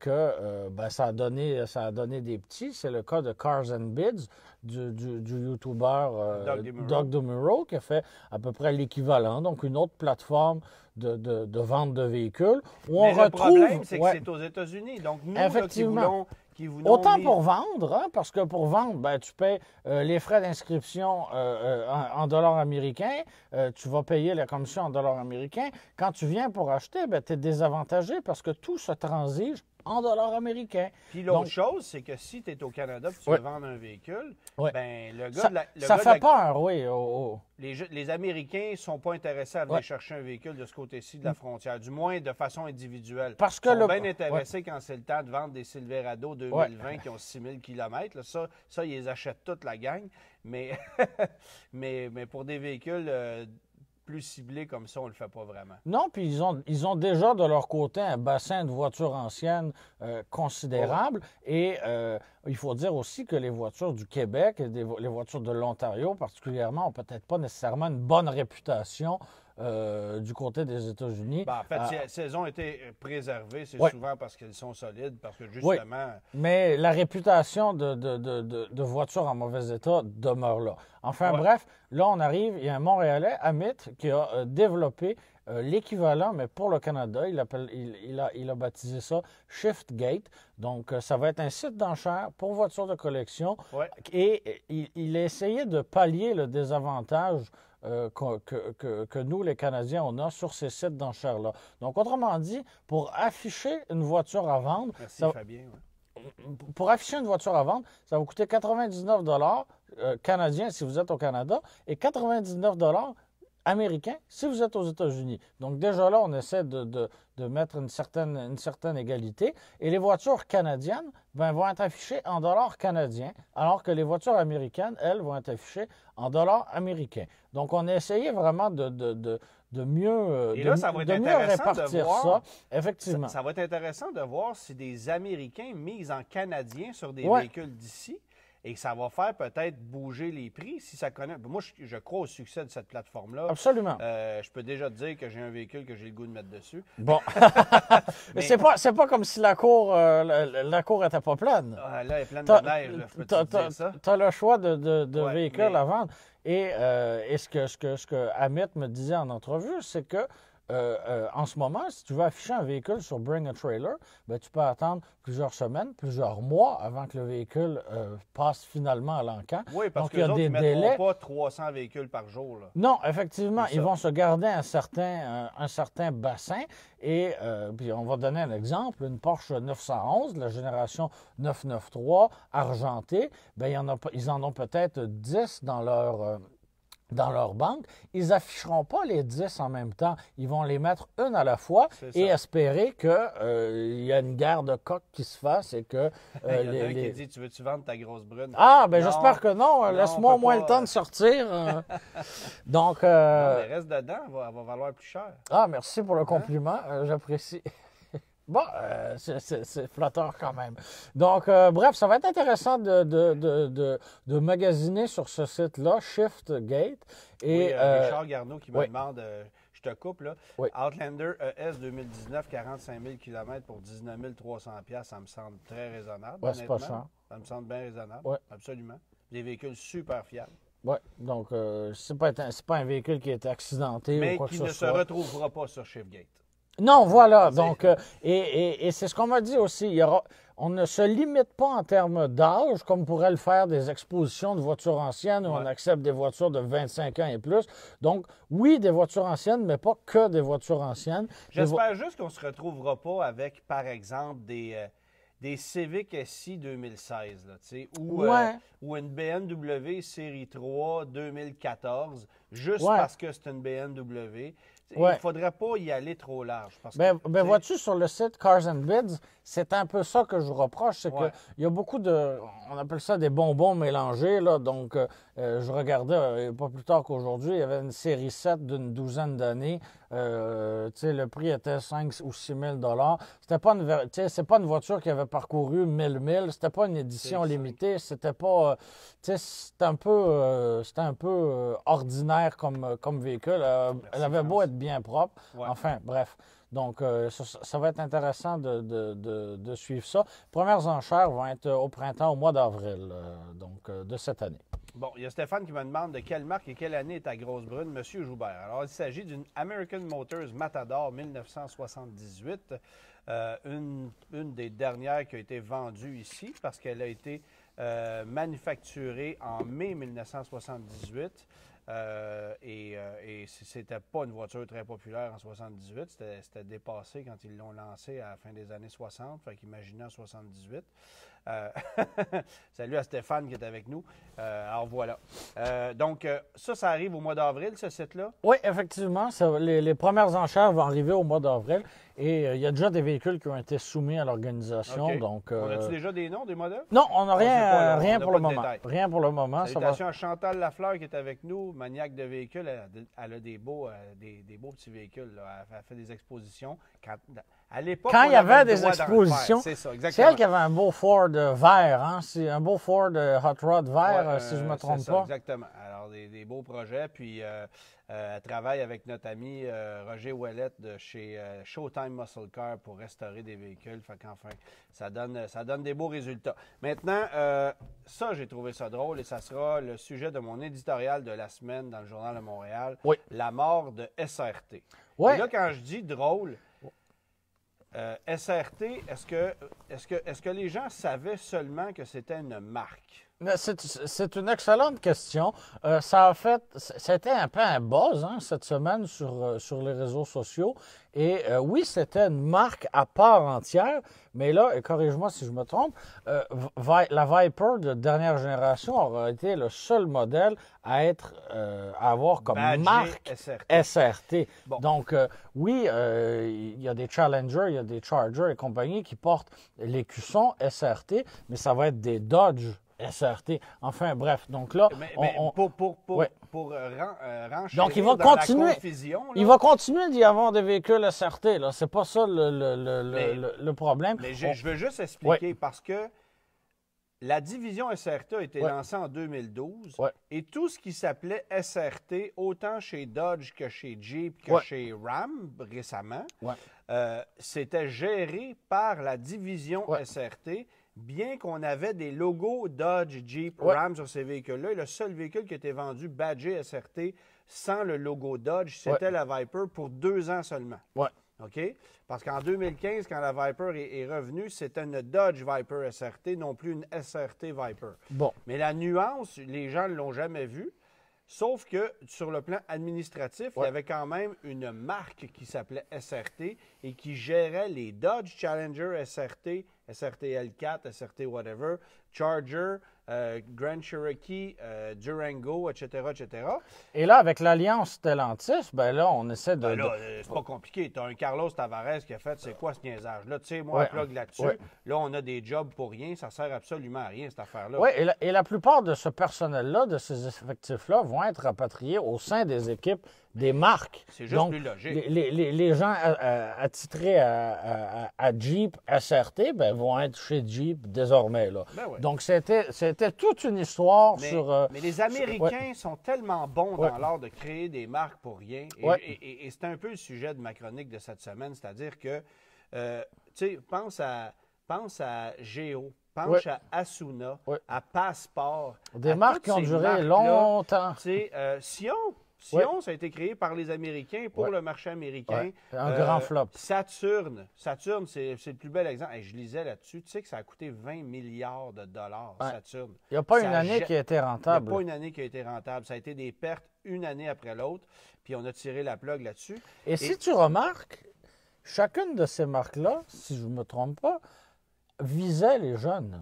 B: que ben, ça, a donné, ça a donné des petits. C'est le cas de Cars and Bids du, YouTuber euh, Doug DeMuro, qui a fait à peu près l'équivalent, donc une autre plateforme de, vente de véhicules. Où on le retrouve, problème, c'est que c'est
A: aux États-Unis. Donc, Effectivement. qui Autant pour
B: vendre, hein, parce que pour vendre, ben, tu payes euh, les frais d'inscription euh, en, dollars américains, tu vas payer la commission en dollars américains. Quand tu viens pour acheter, ben, tu es désavantagé parce que tout se transige
A: en dollars américains. Puis l'autre chose, c'est que si tu es au Canada et tu veux vendre un véhicule, ben, le gars ça, de la, ça fait
B: peur, oui. Oh, oh.
A: Les, les, Américains ne sont pas intéressés à venir chercher un véhicule de ce côté-ci de la frontière, du moins de façon individuelle. Parce que Ils sont bien intéressés quand c'est le temps de vendre des Silverado 2020 qui ont 6000 km. ça, ils les achètent toute la gang. Mais, *laughs* mais, mais pour des véhicules. Euh, plus ciblé comme ça, on le fait pas vraiment.
B: Non, puis ils ont, ils ont déjà de leur côté un bassin de voitures anciennes euh, considérable. Et euh, il faut dire aussi que les voitures du Québec et les voitures de l'Ontario particulièrement ont peut-être pas nécessairement une bonne réputation euh, du côté des États-Unis. Bah, en fait, ah.
A: si elles ont été euh, préservées, c'est souvent parce qu'elles sont solides, parce que justement. Euh,
B: mais la réputation de, de, voitures en mauvais état demeure là. Enfin bref, là, on arrive, il y a un Montréalais, Amit, qui a développé l'équivalent, mais pour le Canada. Il, a, baptisé ça ShiftGate. Donc, ça va être un site d'enchères pour voitures de collection. Et, il il, essayé de pallier le désavantage euh, que, nous, les Canadiens, on a sur ces sites d'enchères-là. Donc, autrement dit, pour afficher une voiture à vendre... Merci, ça, Fabien. Pour afficher une voiture à vendre, ça va vous coûter 99 dollars euh, canadiens si vous êtes au Canada et 99 Américains, si vous êtes aux États-Unis. Donc déjà là, on essaie de, mettre une certaine, une certaine, égalité. Et les voitures canadiennes ben, vont être affichées en dollars canadiens, alors que les voitures américaines, elles, vont être affichées en dollars américains. Donc on a essayé vraiment de, de mieux, de, répartir ça. Effectivement. Ça,
A: va être intéressant de voir si des Américains mis en Canadien sur des véhicules d'ici et ça va faire peut-être bouger les prix si ça connaît. Moi, je, crois au succès de cette plateforme-là. Absolument. Euh, je peux déjà te dire que j'ai un véhicule que j'ai le goût de mettre dessus. Bon. *laughs*
B: Mais c'est pas, c'est pas comme si la cour, euh, la, cour était pas pleine.
A: Ah, là, elle est pleine de neige. Tu as
B: T'as le choix de, véhicule à vendre. Et, euh, ce, que, ce, que, ce que Amit me disait en entrevue, c'est que euh, euh, en ce moment, si tu veux afficher un véhicule sur Bring a Trailer, ben, tu peux attendre plusieurs semaines, plusieurs mois avant que le véhicule euh, passe finalement à l'encan. Oui, parce Donc, y a des délais.
A: pas 300 véhicules par jour.
B: Non, effectivement, ils vont se garder un certain, un, certain bassin. Et puis on va donner un exemple, une Porsche 911, la génération 993, argentée, ben, y en ils en ont peut-être 10 dans leur, dans leur banque, ils afficheront pas les 10 en même temps. Ils vont les mettre une à la fois et espérer qu'il euh, il y a une guerre de coq qui se fasse et que... *laughs* Euh, il y en a un qui dit, tu
A: veux-tu vendre ta grosse brune? Ah, ben j'espère que non. Hein. Laisse-moi au moins le temps de sortir. Hein.
B: *laughs* Donc... Euh... Non, mais
A: reste dedans, elle va, valoir plus cher.
B: Ah, merci pour le hein? compliment. Euh, j'apprécie. Bon, euh, c'est flotteur quand même. Donc, euh, bref, ça va être intéressant de, magasiner sur ce site-là, ShiftGate. Et, oui, euh, Richard Garneau qui me
A: demande, je te coupe, là, Outlander ES 2019, 45 000 km pour 19 300 ça me semble très raisonnable. Oui, c'est pas Ça me semble bien raisonnable, absolument. Des véhicules super fiables.
B: Oui, donc c'est pas, pas, un véhicule qui est accidenté ou quoi que ce Mais qui ne se retrouvera
A: pas sur ShiftGate.
B: Non, voilà. Donc, euh, et, c'est ce qu'on m'a dit aussi. on ne se limite pas en termes d'âge, comme pourraient le faire des expositions de voitures anciennes où on accepte des voitures de 25 ans et plus. Donc, oui, des voitures anciennes, mais pas que des voitures anciennes. J'espère
A: juste qu'on ne se retrouvera pas avec, par exemple, des. Euh, des Civic SI 2016, là, ou, euh, ou une BMW Série 3 2014, juste parce que c'est une BMW il ne faudrait pas y aller trop large. Ben, ben, vois-tu,
B: sur le site Cars and Bids, c'est un peu ça que je reproche, c'est qu'il y a beaucoup de, on appelle ça des bonbons mélangés, là, donc euh, euh, je regardais, euh, pas plus tard qu'aujourd'hui, il y avait une série 7 d'une douzaine d'années euh, le prix était 5 ou 6 000 C'était pas une, c'est pas une voiture qui avait parcouru 1000 mille. C'était pas une édition limitée. C'était pas, euh, c'était un peu, euh, c'était un peu ordinaire comme, comme véhicule. elle avait beau être bien propre. Enfin, bref. Donc, euh, ça, va être intéressant de, suivre ça. Premières enchères vont être euh, au printemps, au mois d'avril, euh, donc de cette année.
A: Bon, il y a Stéphane qui me demande de quelle marque et quelle année est ta grosse brune, Monsieur Joubert. Alors, il s'agit d'une American Motors Matador 1978, une, une, des dernières qui a été vendue ici parce qu'elle a été manufacturée en mai 1978. Euh, et, n'était euh, c'était pas une voiture très populaire en 78. C'était dépassé quand ils l'ont lancé à la fin des années 60. Fait qu'imaginez en 78. Euh, *laughs* salut à Stéphane qui est avec nous. Euh, alors voilà. Euh, donc, euh, ça, ça arrive au mois d'avril, ce site-là?
B: Oui, effectivement. les, premières enchères vont arriver au mois d'avril. Et il y a déjà des véhicules qui ont été soumis à l'organisation. Donc, On a-tu
A: déjà des noms, des modèles? Non, on n'a rien, rien, pour le moment. Rien pour le moment. Salutations va... à Chantal Lafleur qui est avec nous, maniaque de véhicules. Elle, a des beaux, des, beaux petits véhicules. Elle fait des expositions. Quand, à l'époque, quand il y avait, des expositions, c'est elle qui
B: avait un beau Ford vert, hein? un beau Ford euh, Hot Rod vert, euh, si je ne me euh, trompe pas.
A: Exactement. Alors, des, beaux projets. Puis, elle travaille avec notre ami Roger Ouellette de chez Showtime Muscle Car pour restaurer des véhicules. Fait qu'enfin, ça donne, ça donne des beaux résultats. Maintenant, ça, j'ai trouvé ça drôle et ça sera le sujet de mon éditorial de la semaine dans le Journal de Montréal. Oui. La mort de SRT. Oui. Et là, quand je dis drôle, euh, SRT, est-ce que les gens savaient seulement que c'était une marque?
B: C'est une excellente question. Euh, ça a fait, c'était un peu un buzz hein, cette semaine euh, sur, les réseaux sociaux. Et euh, oui, c'était une marque à part entière, mais là, corrige-moi si je me trompe, la Viper de dernière génération aurait été le seul modèle à être avoir comme marque SRT. Donc oui, il y a des Challenger, il y a des Charger et compagnie qui portent les l'écusson SRT, mais ça va être des Dodge SRT. Enfin, bref. Donc là, mais, pour, pour, pour,
A: pour euh, euh, Donc, il va continuer. il
B: va continuer d'y avoir des véhicules SRT. Là, c'est pas ça le, le, le, problème. Mais je, veux juste expliquer
A: parce que la division SRT a été lancée en 2012 et tout ce qui s'appelait SRT, autant chez Dodge que chez Jeep que chez Ram récemment, euh, c'était géré par la division SRT bien qu'on avait des logos Dodge, Jeep, Ram sur ces véhicules-là, le seul véhicule qui était vendu badgé SRT sans le logo Dodge, c'était la Viper pour deux ans seulement. Oui. OK? Parce qu'en 2015, quand la Viper est, est revenue, c'était une Dodge Viper SRT, non plus une SRT Viper. Bon. Mais la nuance, les gens ne l'ont jamais vue. Sauf que sur le plan administratif, il y avait quand même une marque qui s'appelait SRT et qui gérait les Dodge Challenger SRT, SRT L4, SRT whatever, Charger, euh, Grand Cherokee, euh, Durango, etc., etc.
B: Et là, avec l'alliance Stellantis, ben là, on essaie de... Ben euh,
A: c'est pas compliqué. T'as un Carlos Tavares qui a fait, c'est quoi ce niaisage-là? Tu sais, moi, ouais, plug là-dessus. Là, on a des jobs pour rien. Ça sert absolument à rien, cette affaire-là. Oui,
B: et la plupart de ce personnel-là, de ces effectifs-là, vont être rapatriés au sein des équipes des marques. C'est juste plus logique. Les, les, les gens euh, euh, attitrés à, à, à, Jeep ben, vont être chez Jeep désormais. Là. Ben Donc, c'était, toute une histoire sur. Euh, mais les Américains
A: sont tellement bons dans l'art de créer des marques pour rien. Et, et, c'est un peu le sujet de ma chronique de cette semaine, c'est-à-dire que, tu sais, pense à, pense à Géo. Pense à Asuna, à Passport. Des marques qui ont duré longtemps. si on ça a été créé par les Américains pour le marché américain. Un euh, grand flop. Saturne. Saturne, c'est le plus bel exemple. je lisais là-dessus. Tu sais que ça a coûté 20 milliards de dollars, Saturne. Il n'y a pas une année qui a été rentable. Il n'y a pas une année qui a été rentable. Ça a été des pertes une année après l'autre. Puis on a tiré la plug là-dessus. Et, si tu
B: remarques, chacune de ces marques-là, si je ne me trompe pas, visait les jeunes.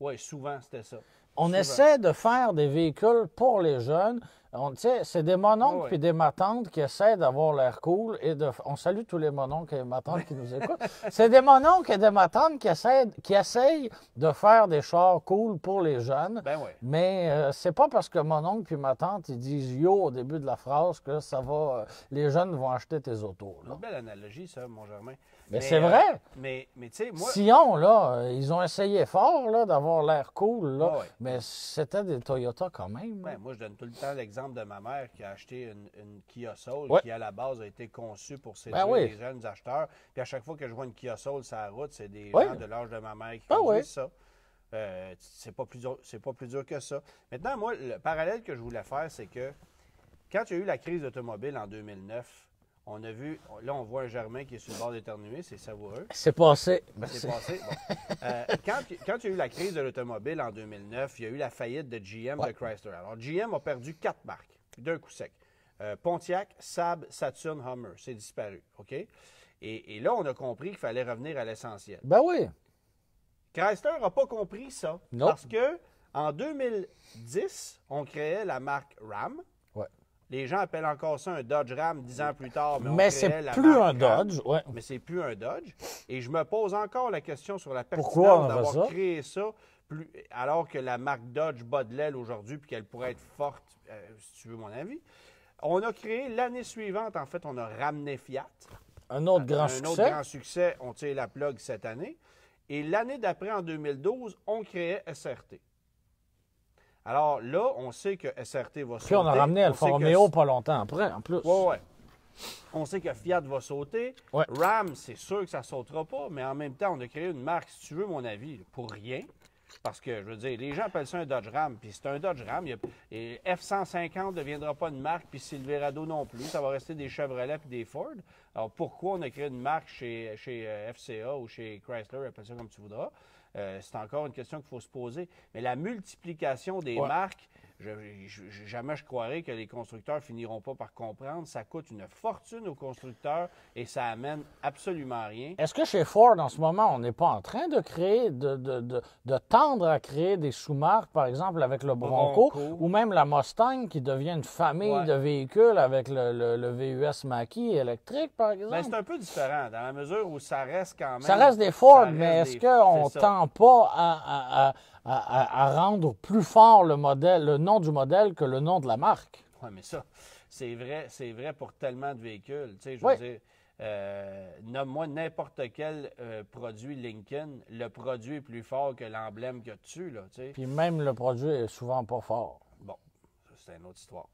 A: Oui, souvent, c'était ça. On essaie
B: de faire des véhicules pour les jeunes on, c'est des mononcles et ah des matantes qui essaient d'avoir l'air cool. et de, On salue tous les mononcles et matantes qui nous écoutent. *laughs* c'est des mononcles et des matantes qui essaient, qui essayent de faire des chars cool pour les jeunes. Ben oui. Mais euh, c'est pas parce que mononcle et ma tante, ils disent yo au début de la phrase que ça va, euh, les jeunes vont acheter tes autos.
A: Là. Une belle analogie, ça, mon Germain. Mais, c'est euh, vrai. Mais, mais tu sais, moi.
B: Sion, là, ils ont essayé fort là, d'avoir l'air cool, là, ah mais c'était des Toyota quand même. Ben,
A: moi, je donne tout le temps l'exemple de ma mère qui a acheté une, une Kia Soul qui, à la base, a été conçue pour ses ben jeunes acheteurs. Puis à chaque fois que je vois une Kia Soul sur la route, c'est des gens de l'âge de ma mère qui ben ça. Euh, c'est pas plus dur, pas plus dur que ça. Maintenant, moi, le parallèle que je voulais faire, c'est que quand il y a eu la crise automobile en 2009, on a vu, là, on voit un Germain qui est sur le bord d'éternuer, c'est savoureux. C'est passé. C'est passé. *laughs* Euh, quand, il y a eu la crise de l'automobile en 2009, il y a eu la faillite de GM de Chrysler. Alors, GM a perdu quatre marques d'un coup sec. Euh, Pontiac, Saab, Saturn, Hummer, c'est disparu. OK? Et, là, on a compris qu'il fallait revenir à l'essentiel. Ben oui. Chrysler n'a pas compris ça. Non. Parce que en 2010, on créait la marque RAM. Les gens appellent encore ça un Dodge Ram dix ans plus tard. Mais, c'est plus un Dodge, Mais c'est plus un Dodge. Et je me pose encore la question sur la pertinence d'avoir créé ça alors que la marque Dodge bat de l'aile aujourd'hui puis qu'elle pourrait être forte, euh, si tu veux mon avis. On a créé l'année suivante, en fait, on a ramené Fiat. Un
B: autre euh, grand succès. Un autre grand
A: succès, on tire la plug cette année. Et l'année d'après, en 2012, on créait SRT. Alors là, on sait que SRT va sauter. Puis on a ramené Alfa Romeo pas longtemps après, en plus. Oui, oui. On sait que Fiat va sauter. Ram, c'est sûr que ça ne sautera pas, mais en même temps, on a créé une marque, si tu veux, mon avis, pour rien. Parce que, je veux dire, les gens appellent ça un Dodge Ram, puis c'est un Dodge Ram. Et F-150 ne deviendra pas une marque, puis Silverado non plus. Ça va rester des Chevrolet et des Ford. Alors, pourquoi on a créé une marque chez, chez euh, FCA ou chez Chrysler, appelle ça comme tu voudras? Euh, c'est encore une question qu'il faut se poser. Mais la multiplication des marques jamais je croirais que les constructeurs finiront pas par comprendre. Ça coûte une fortune aux constructeurs et ça amène absolument rien.
B: Est-ce que chez Ford, en ce moment, on n'est pas en train de créer, de, tendre à créer des sous-marques, par exemple avec le Bronco, ou même la Mustang qui devient une famille de véhicules avec le, le, le, VUS maquis électrique,
A: par ben, exemple? c'est un peu différent dans la mesure où ça reste quand même. Ça reste des Ford, mais est-ce qu'on tend
B: pas à à, rendre plus fort le modèle, le nom du modèle que le nom de la marque.
A: Oui, mais ça, c'est vrai, c'est vrai pour tellement de véhicules. je veux dire, euh, nomme-moi n'importe quel euh, produit Lincoln, le produit est plus fort que l'emblème que tu, là, tu Puis
B: même le produit est souvent pas fort
A: c'est une autre histoire.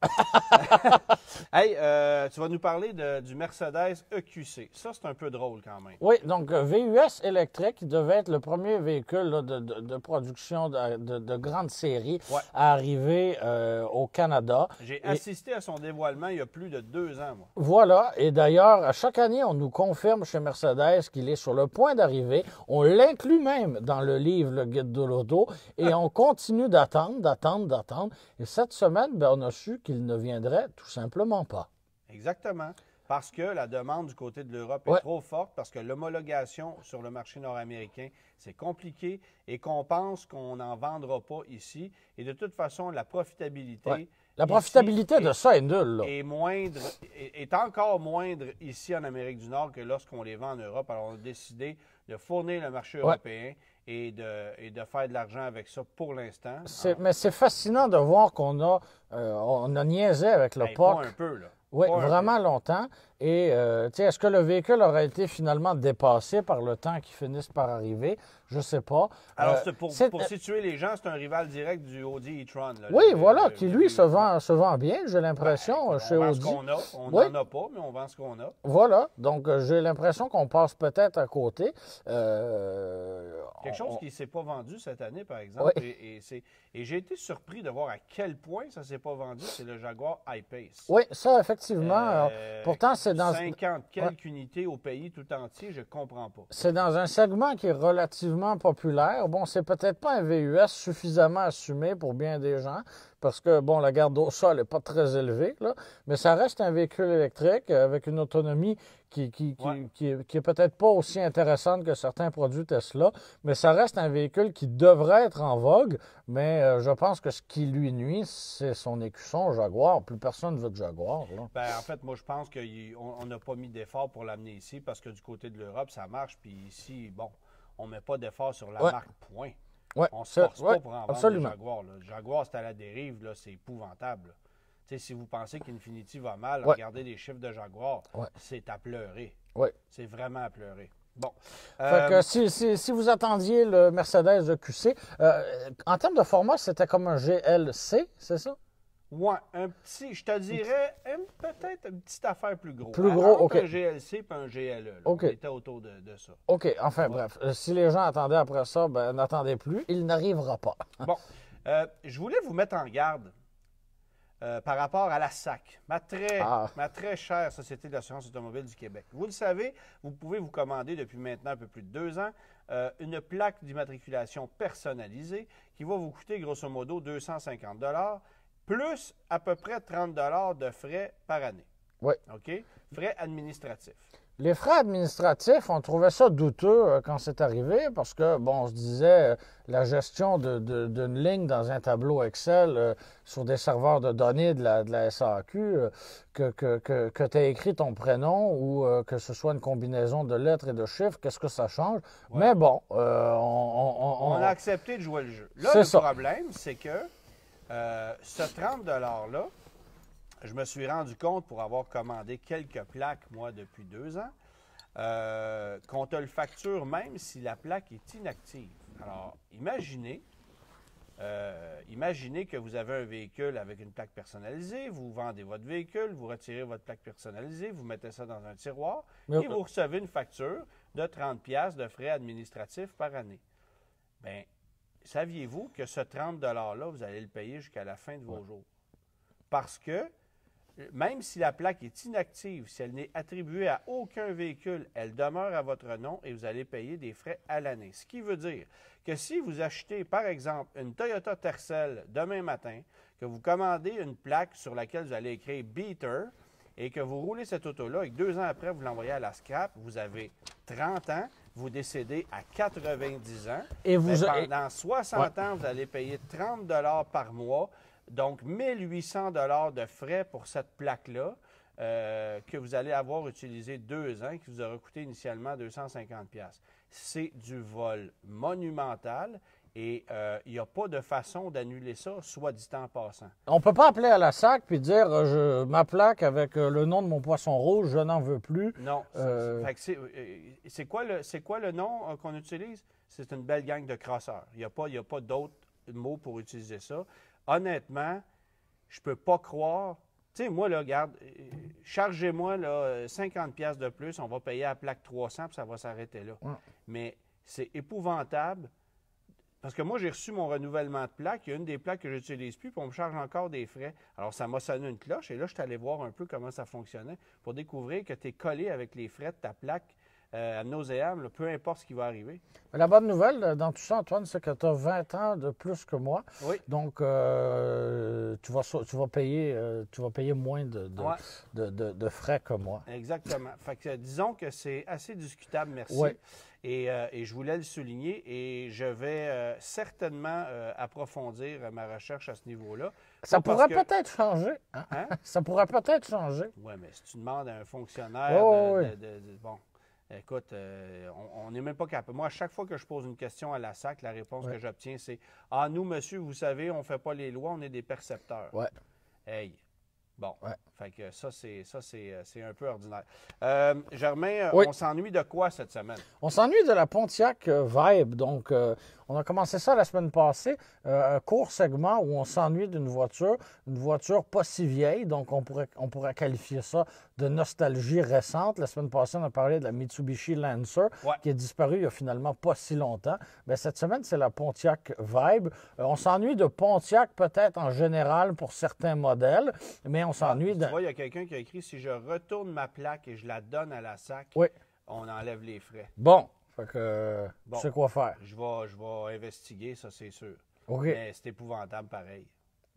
A: *laughs* hey, euh, tu vas nous parler de, du Mercedes EQC. Ça, c'est un peu drôle quand même. Oui,
B: donc euh, VUS électrique devait être le premier véhicule de, production de, grande série à arriver euh, au Canada. J'ai assisté
A: à son dévoilement il y a plus de deux ans, moi.
B: Voilà, et d'ailleurs, à chaque année, on nous confirme chez Mercedes qu'il est sur le point d'arriver. On l'inclut même dans le livre Le Guide de l'auto et *laughs* on continue d'attendre, d'attendre, d'attendre. Et cette semaine, ben, on a su qu'il ne viendrait tout simplement
A: pas. Exactement. Parce que la demande du côté de l'Europe est trop forte, parce que l'homologation sur le marché nord-américain, c'est compliqué et qu'on pense qu'on n'en vendra pas ici. Et de toute façon, la profitabilité. La profitabilité de
B: ça est nulle. Est,
A: moindre, est, encore moindre ici en Amérique du Nord que lorsqu'on les vend en Europe. Alors, on a décidé de fournir le marché européen et de, et de faire de l'argent avec ça pour l'instant.
B: Mais c'est fascinant de voir qu'on a, euh, on a niaisé avec le porc POC. un peu, là. Oui, vraiment longtemps. Et euh, sais est-ce que le véhicule aurait été finalement dépassé par le temps qui finisse par arriver? Je ne sais pas. Alors, euh, pour, euh,
A: situer les gens, c'est un rival direct du Audi e-tron.
B: oui, voilà, qui lui se, vend, se vend bien, j'ai l'impression, ben, chez on vend Audi. Ce qu'on a. On n'en a pas, mais on
A: vend ce qu'on a.
B: Voilà, donc j'ai l'impression qu'on passe peut-être à côté. Quelque chose qui
A: ne s'est pas vendu cette année, par exemple. Et, et j'ai été surpris de voir à quel point ça ne s'est pas vendu, c'est le Jaguar I-Pace. Oui,
B: ça, effectivement. pourtant, c'est dans 50 quelques
A: unités au pays tout entier, je comprends pas.
B: C'est dans un segment qui est relativement populaire. Bon, c'est peut-être pas un VUS suffisamment assumé pour bien des gens, parce que, bon, la garde au sol n'est pas très élevée, là, mais ça reste un véhicule électrique euh, avec une autonomie qui, qui, est peut-être pas aussi intéressante que certains produits Tesla, mais ça reste un véhicule qui devrait être en vogue, mais euh, je pense que ce qui lui nuit, c'est son écusson Jaguar. Plus personne ne veut de Jaguar. Ben, en
A: fait, moi, je pense qu'on n'a pas mis d'efforts pour l'amener ici parce que du côté de l'Europe, ça marche, puis ici, bon, on ne met pas d'effort sur la marque, point on se force pas pour en absolument. Jaguar. Le Jaguar, c'est à la dérive, là, c'est épouvantable. si vous pensez qu'Infinity va mal, regardez les chiffres de Jaguar. C'est à pleurer. Ouais. C'est vraiment à pleurer. Bon. Euh, si,
B: vous attendiez le Mercedes QC, euh, en termes de format, c'était comme un GLC, c'est ça? Ouais, un
A: petit, je te dirais, peut-être une petite affaire plus grosse. Plus gros, OK. Un GLC et un GLE. OK. était autour de, ça.
B: OK, enfin bref. Euh, si les gens attendaient après ça, ben n'attendez plus, il n'arrivera pas. *laughs* bon,
A: euh, je voulais vous mettre en garde euh, par rapport à la SAC, ma très, ah. ma très chère Société d'assurance automobile du Québec. Vous le savez, vous pouvez vous commander depuis maintenant un peu plus de deux ans une plaque d'immatriculation personnalisée qui va vous coûter grosso modo 250 plus à peu près 30 de frais par année. Oui. OK? Frais administratifs.
B: Les frais administratifs, on trouvait ça douteux euh, quand c'est arrivé parce que, bon, on se disait, euh, la gestion d'une ligne dans un tableau Excel euh, sur des serveurs de données de la, SAQ, que, que, tu as écrit ton prénom ou que ce soit une combinaison de lettres et de chiffres, qu'est-ce que ça change? Mais bon, on on, a
A: accepté de jouer le jeu. Là, le problème, c'est que euh, ce 30 $-là, je me suis rendu compte pour avoir commandé quelques plaques, moi, depuis deux ans, euh, qu'on te le facture même si la plaque est inactive. Alors, imaginez, euh, imaginez que vous avez un véhicule avec une plaque personnalisée, vous vendez votre véhicule, vous retirez votre plaque personnalisée, vous mettez ça dans un tiroir et vous recevez une facture de 30$ de frais administratifs par année. Bien, saviez-vous que ce 30 $-là, vous allez le payer jusqu'à la fin de vos jours? Parce que même si la plaque est inactive, si elle n'est attribuée à aucun véhicule, elle demeure à votre nom et vous allez payer des frais à l'année. Ce qui veut dire que si vous achetez, par exemple, une Toyota Tercel demain matin, que vous commandez une plaque sur laquelle vous allez écrire Beater et que vous roulez cette auto-là et que deux ans après, vous l'envoyez à la scrap, vous avez 30 ans vous décédez à 90 ans. Et vous mais pendant 60 ans, vous allez payer 30 dollars par mois, donc 1800 dollars de frais pour cette plaque-là. Euh, que vous allez avoir utilisé deux ans, qui vous aura coûté initialement 250 C'est du vol monumental et il euh, n'y a pas de façon d'annuler ça, soit dit en passant.
B: On ne peut pas appeler à la SAC puis dire euh, ma plaque avec euh, le nom de mon poisson rouge, je n'en veux plus. Non.
A: C'est quoi, le, nom qu'on utilise? C'est une belle gang de crasseurs. Il n'y a pas, a pas d'autres mots pour utiliser ça. Honnêtement, je ne peux pas croire. Tu sais, moi, là, regarde, chargez-moi 50$ de plus, on va payer à la plaque 300 puis ça va s'arrêter là. Mais c'est épouvantable parce que moi, j'ai reçu mon renouvellement de plaque. Il y a une des plaques que j'utilise plus, puis on me charge encore des frais. Alors, ça m'a sonné une cloche, et là, je suis allé voir un peu comment ça fonctionnait pour découvrir que tu es collé avec les frais de ta plaque euh, à à peu importe ce qui va arriver.
B: La bonne nouvelle euh, dans tout ça, Antoine, c'est que tu as 20 ans de plus que moi. Oui. Donc, euh, tu, vas, payer, moins de, de frais que moi.
A: Exactement. fait que, disons que c'est assez discutable, merci. Euh, et, je voulais le souligner et je vais euh, certainement euh, approfondir ma recherche à ce niveau-là. Ça, pourrait peut-être
B: changer. Hein? Hein? *laughs* Ça pourrait peut-être changer.
A: Oui, mais si tu demandes à un fonctionnaire de, Bon, écoute, on n'est même pas capable. Moi, à chaque fois que je pose une question à la SAC, la réponse que j'obtiens, c'est Ah, nous, monsieur, vous savez, on ne fait pas les lois, on est des percepteurs. Ouais. Hey, Bon. Fait que ça, c'est ça, c'est, euh, un peu ordinaire. Euh, Germain, on s'ennuie de quoi cette semaine?
B: On s'ennuie de la Pontiac euh, Vibe. Donc, on a commencé ça la semaine passée, euh, un court segment où on s'ennuie d'une voiture, une voiture pas si vieille, donc on pourrait, pourrait qualifier ça de nostalgie récente. La semaine passée, on a parlé de la Mitsubishi Lancer qui est disparue il y a finalement pas si longtemps. Mais ben, cette semaine, c'est la Pontiac Vibe. Euh, on s'ennuie de Pontiac peut-être en général pour certains modèles, mais on s'ennuie de... Tu vois,
A: il y a quelqu'un qui a écrit « Si je retourne ma plaque et je la donne à la SAC, on enlève les frais. »
B: Bon, fait que je sais quoi faire. Je
A: vais, je vais investiguer, ça, c'est sûr. Mais c'est épouvantable pareil.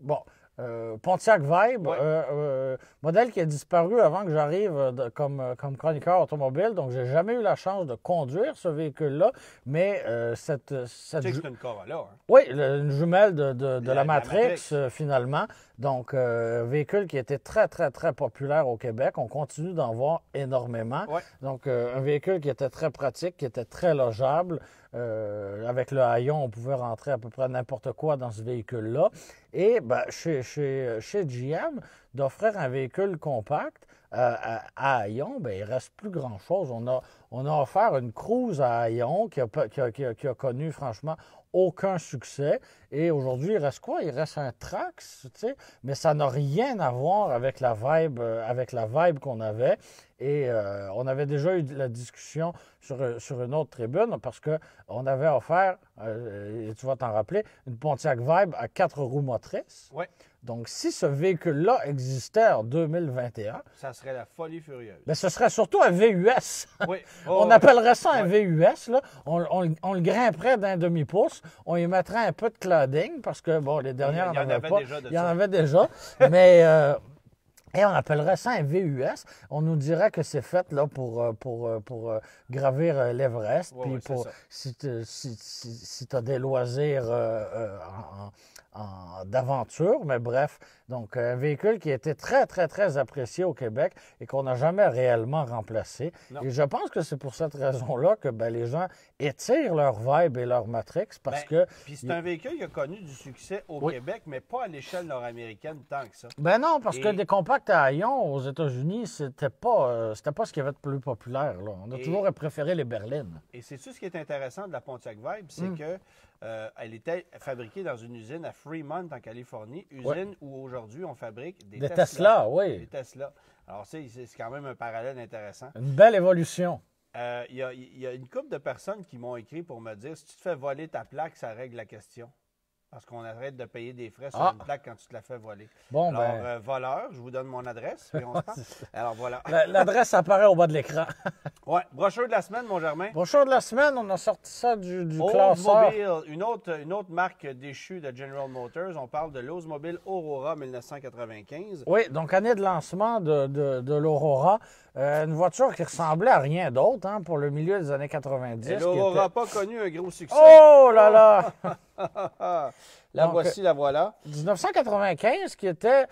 B: Bon. Euh, Pontiac Vibe, euh, euh, modèle qui a disparu avant que j'arrive comme, comme chroniqueur automobile, donc j'ai jamais eu la chance de conduire ce véhicule-là, mais cette... cette tu c'est une Corolla. Hein. Oui, une jumelle de, la Matrix. finalement. Donc, euh, un véhicule qui était très, très, très populaire au Québec. On continue d'en voir énormément. Donc, euh, un véhicule qui était très pratique, qui était très logeable. Euh, avec le haillon, on pouvait rentrer à peu près n'importe quoi dans ce véhicule-là. Et ben, chez, chez, GM, d'offrir un véhicule compact à, à haillon, ben, il ne reste plus grand-chose. On a, offert une cruise à haillon qui a, qui a connu, franchement, aucun succès. Et aujourd'hui, il reste quoi? Il reste un Trax, tu sais, mais ça n'a rien à voir avec la vibe, euh, avec la vibe qu'on avait. Et euh, on avait déjà eu la discussion sur, euh, une autre tribune parce qu'on avait offert, et tu vas t'en rappeler, une Pontiac Vibe à quatre roues motrices. Donc, si ce véhicule-là existait en 2021...
A: Ça serait la folie furieuse. Mais
B: ben, ce serait surtout un VUS.
A: Oui. *laughs* on oh, appellerait
B: ça un VUS. Là. On, on, le grimperait d'un demi-pouce on y mettrait un peu de cladding parce que, bon, les dernières, il y en, avait, pas. Déjà il y en avait déjà. *laughs* mais. Euh, et on appellerait ça un VUS. On nous dirait que c'est fait là, pour, euh, pour, euh, pour, gravir l'Everest. puis pour, si tu si, si, as des loisirs en, d'aventure, mais bref, donc un véhicule qui était très, très, très apprécié au Québec et qu'on n'a jamais réellement remplacé. Et je pense que c'est pour cette raison-là que ben, les gens étirent leur vibe et leur Matrix parce ben, que... Puis c'est un
A: véhicule qui a connu du succès au Québec, mais pas à l'échelle nord-américaine tant que ça. Ben non, parce que des
B: compacts à haillons aux États-Unis, c'était pas, euh, c'était pas ce qui avait de plus populaire. Là. On a toujours préféré les berlines.
A: Et c'est tout ce qui est intéressant de la Pontiac Vibe, c'est hmm. que euh, elle était fabriquée dans une usine à Fremont, en Californie, usine où aujourd'hui on fabrique des, des Tesla. oui. Des Alors, c'est quand même un parallèle intéressant.
B: Une belle évolution.
A: Euh, il y, y, a une couple de personnes qui m'ont écrit pour me dire si tu te fais voler ta plaque, ça règle la question. Parce qu'on arrête de payer des frais sur ah! une plaque quand tu te la fais voler. Bon, Alors, ben... Alors, euh, voleur, je vous donne mon adresse. *laughs* Alors, voilà. L'adresse apparaît au bas de l'écran. *laughs* oui. Brocheur de la semaine, mon Germain. Brochure de la semaine, on a sorti ça du, du classeur. une autre, marque déchue de General Motors. On parle de mobile Aurora 1995. Oui,
B: donc année de lancement de, l'Aurora. Euh, une voiture qui ressemblait à rien d'autre hein, pour le milieu des années 90. L'Aurora n'a
A: pas connu un gros succès. Oh là là! *laughs* la *laughs* voici, la voilà.
B: 1995, qui était,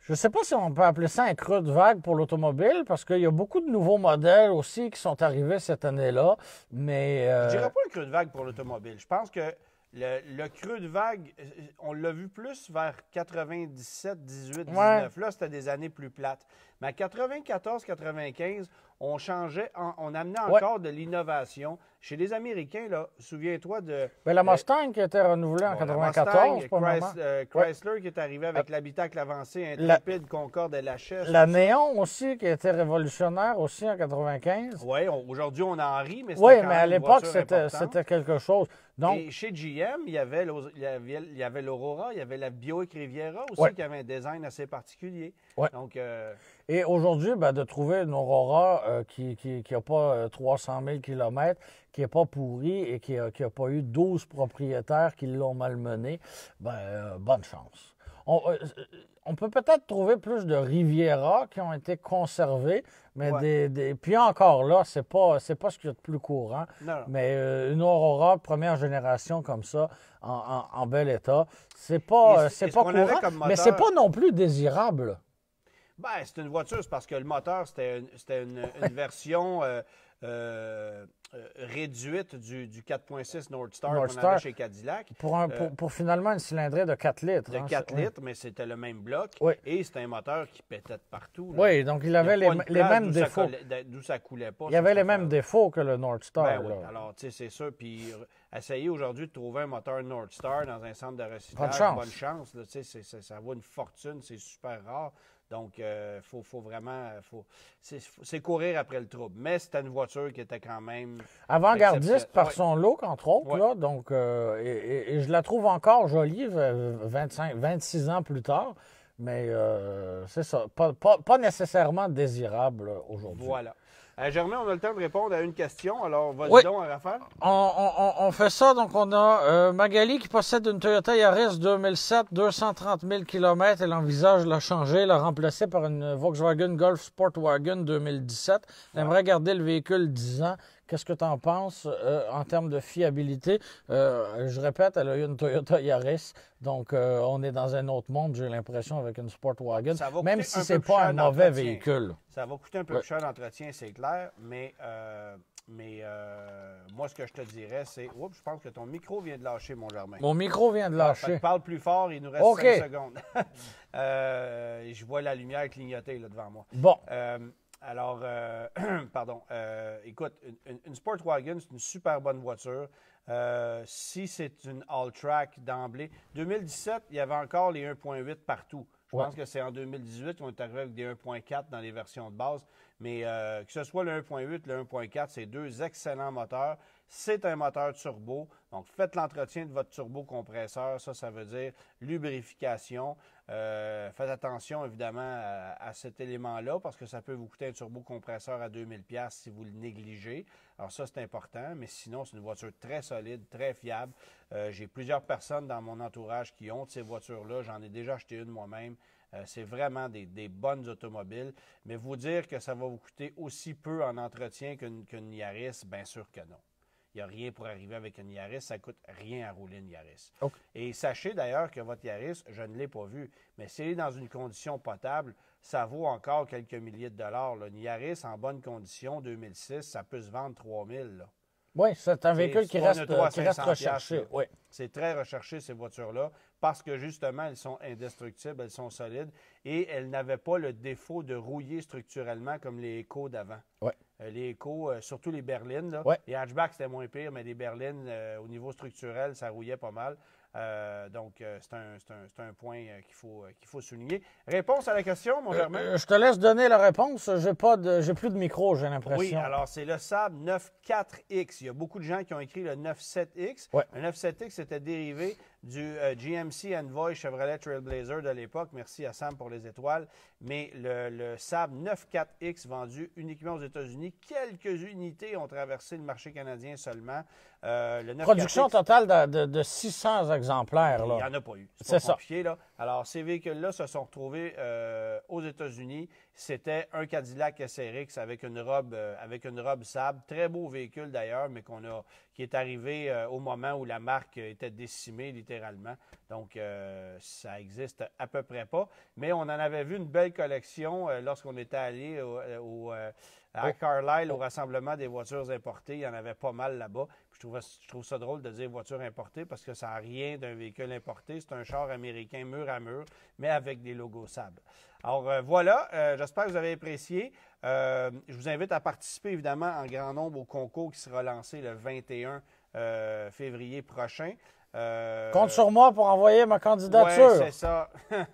B: je ne sais pas si on peut appeler ça un creux de vague pour l'automobile, parce qu'il y a beaucoup de nouveaux modèles aussi qui sont arrivés cette année-là, mais... Euh, je dirais pas
A: un creux de vague pour l'automobile. Je pense que le, creux de vague, on l'a vu plus vers 97, 18, 19. Là, c'était des années plus plates. Mais à 94, 95, on changeait, on, amenait encore de l'innovation. Chez les Américains, là, souviens-toi de... Ben, la euh,
B: Mustang qui qui été renouvelée en bon, 94, Chrysler, euh, Chrysler
A: qui est arrivé avec ah. l'habitacle avancé, Intrépide, Concorde et la Neon La Néon
B: aussi, qui était révolutionnaire aussi en 1995.
A: Oui, aujourd'hui, on en rit, mais Oui, mais à l'époque, c'était quelque chose. Donc, chez GM, il y avait l'Aurora, il y avait la bio Riviera aussi, qui avait un design assez particulier. Donc, euh,
B: et aujourd'hui, ben, de trouver une Aurora euh, qui n'a pas 300 000 km, qui n'est pas pourri et qui n'a a pas eu 12 propriétaires qui l'ont malmené, ben, euh, bonne chance. Euh, on, peut peut-être trouver plus de Riviera qui ont été conservées. mais des, Puis encore là, c'est pas, pas ce qu'il y a de plus courant. Mais une Aurora première génération comme ça, en, bel état, c'est pas, pas courant. Mais c'est pas non plus désirable.
A: Ben, c'est une voiture, c'est parce que le moteur, c'était une, version euh, euh, euh, réduite du, 4.6 Nordstar Nord qu'on avait chez Cadillac. Pour,
B: finalement une cylindrée de 4 litres. De 4 hein, litres,
A: mais c'était le même bloc. Et c'était un moteur qui pétait de partout. Oui, donc il avait les, mêmes défauts. D'où ça coulait pas. Il avait les
B: mêmes défauts que le Nordstar. Ben, oui.
A: Alors, tu sais, c'est ça. Puis essayer aujourd'hui de trouver un moteur Nordstar dans un centre de recyclage, bonne chance. Bonne chance ça vaut une fortune, c'est super rare. Donc, euh, faut, vraiment. c'est courir après le trouble. Mais c'était une voiture qui était quand même. Avant-gardiste par son
B: look, entre autres. Là, donc, euh, et, je la trouve encore jolie 25, 26 ans plus tard. Mais euh, c'est ça. pas nécessairement désirable aujourd'hui. Voilà.
A: Euh, Germain, on a le temps de répondre à une question, alors vas-y oui. donc, Raphaël.
B: On, on, fait ça, donc on a euh, Magali qui possède une Toyota Yaris 2007, 230 000 km. Elle envisage de la changer, la remplacer par une Volkswagen Golf Sportwagen 2017. Elle aimerait garder le véhicule 10 ans. Qu'est-ce que tu en penses euh, en termes de fiabilité? Euh, je répète, elle a eu une Toyota Yaris, donc euh, on est dans un autre monde, j'ai l'impression, avec une Sportwagon, même si c'est pas un mauvais véhicule. Ça
A: va coûter un peu plus cher d'entretien, c'est clair, mais, mais moi, ce que je te dirais, c'est... Oups, je pense que ton micro vient de lâcher, mon Germain. Mon micro vient de lâcher. parle plus fort, il nous reste okay. secondes. *laughs* je vois la lumière clignoter là, devant moi. Bon. Alors, euh, *clears throat* pardon, euh, écoute, une, une, wagon, c'est une super bonne voiture. Euh, si c'est une all-track d'emblée, 2017, il y avait encore les 1.8 partout. Je pense que c'est en 2018 qu'on est arrivé avec des 1.4 dans les versions de base. Mais que ce soit le 1.8, le 1.4, c'est deux excellents moteurs. C'est un moteur turbo. Donc, faites l'entretien de votre turbo-compresseur. Ça, ça veut dire lubrification. Euh, faites attention évidemment à, cet élément-là parce que ça peut vous coûter un turbocompresseur à 2000$ si vous le négligez. Alors ça, c'est important, mais sinon, c'est une voiture très solide, très fiable. Euh, j'ai plusieurs personnes dans mon entourage qui ont ces voitures-là. J'en ai déjà acheté une moi-même. Euh, c'est vraiment des, bonnes automobiles. Mais vous dire que ça va vous coûter aussi peu en entretien qu'une Yaris, bien sûr que non. Il n'y a rien pour arriver avec une Yaris. Ça coûte rien à rouler une Yaris. Et sachez d'ailleurs que votre Yaris, je ne l'ai pas vu, mais s'il est dans une condition potable, ça vaut encore quelques milliers de dollars. le Une Yaris en bonne condition, 2006, ça peut se vendre 3000. Oui, c'est un véhicule qui reste, euh, recherché. C'est très recherché, ces voitures-là, parce que justement, elles sont indestructibles, elles sont solides et elles n'avaient pas le défaut de rouiller structurellement comme les échos d'avant. Oui. Euh, les échos, euh, surtout les berlines. Là. Les hatchbacks, c'était moins pire, mais les berlines, euh, au niveau structurel, ça rouillait pas mal. donc, c'est un, point qu'il faut, faut souligner. Réponse à la question, mon Germain? je te laisse
B: donner la réponse. J'ai pas plus de micro, j'ai l'impression. Oui,
A: alors c'est le Saab 94X. Il y a beaucoup de gens qui ont écrit le 97X. Ouais. Le 97X c'était dérivé du euh, GMC Envoy Chevrolet Trailblazer de l'époque. Merci à Sam pour les étoiles. Mais le, Sab 94X vendu uniquement aux États-Unis, quelques unités ont traversé le marché canadien seulement. Euh, Production
B: totale de, 600 exemplaires. Il n'y en a pas eu. C'est ça.
A: Alors, ces véhicules-là se sont retrouvés euh, aux États-Unis. C'était un Cadillac SRX avec une robe, euh, avec une robe sable. Très beau véhicule d'ailleurs, mais qui est arrivé euh, au moment où la marque était décimée littéralement. Donc, euh, ça existe à peu près pas. Mais on en avait vu une belle collection lorsqu'on était allé à oh. Carlisle, au oh. rassemblement des voitures importées. Il y en avait pas mal là-bas. Je trouve, ça drôle de dire voiture importée parce que ça n'a rien d'un véhicule importé. C'est un char américain mur à mur, mais avec des logos sable. Alors euh, voilà, euh, j'espère que vous avez apprécié. Euh, je vous invite à participer évidemment en grand nombre au concours qui sera lancé le 21 février prochain. Compte sur
B: moi pour envoyer ma candidature. c'est ça.
A: *laughs*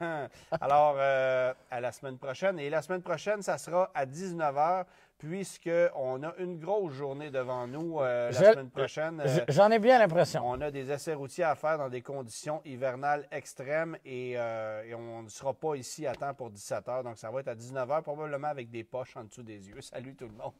A: Alors, à la semaine prochaine. Et la semaine prochaine, ça sera à 19h puisqu'on a une grosse journée devant nous euh, la semaine prochaine. Euh, j'en ai bien l'impression. On a des essais routiers à faire dans des conditions hivernales extrêmes et, euh, on ne sera pas ici à temps pour 17 heures. Donc, ça va être à 19 heures, probablement avec des poches en dessous des yeux. *laughs* Salut tout le monde.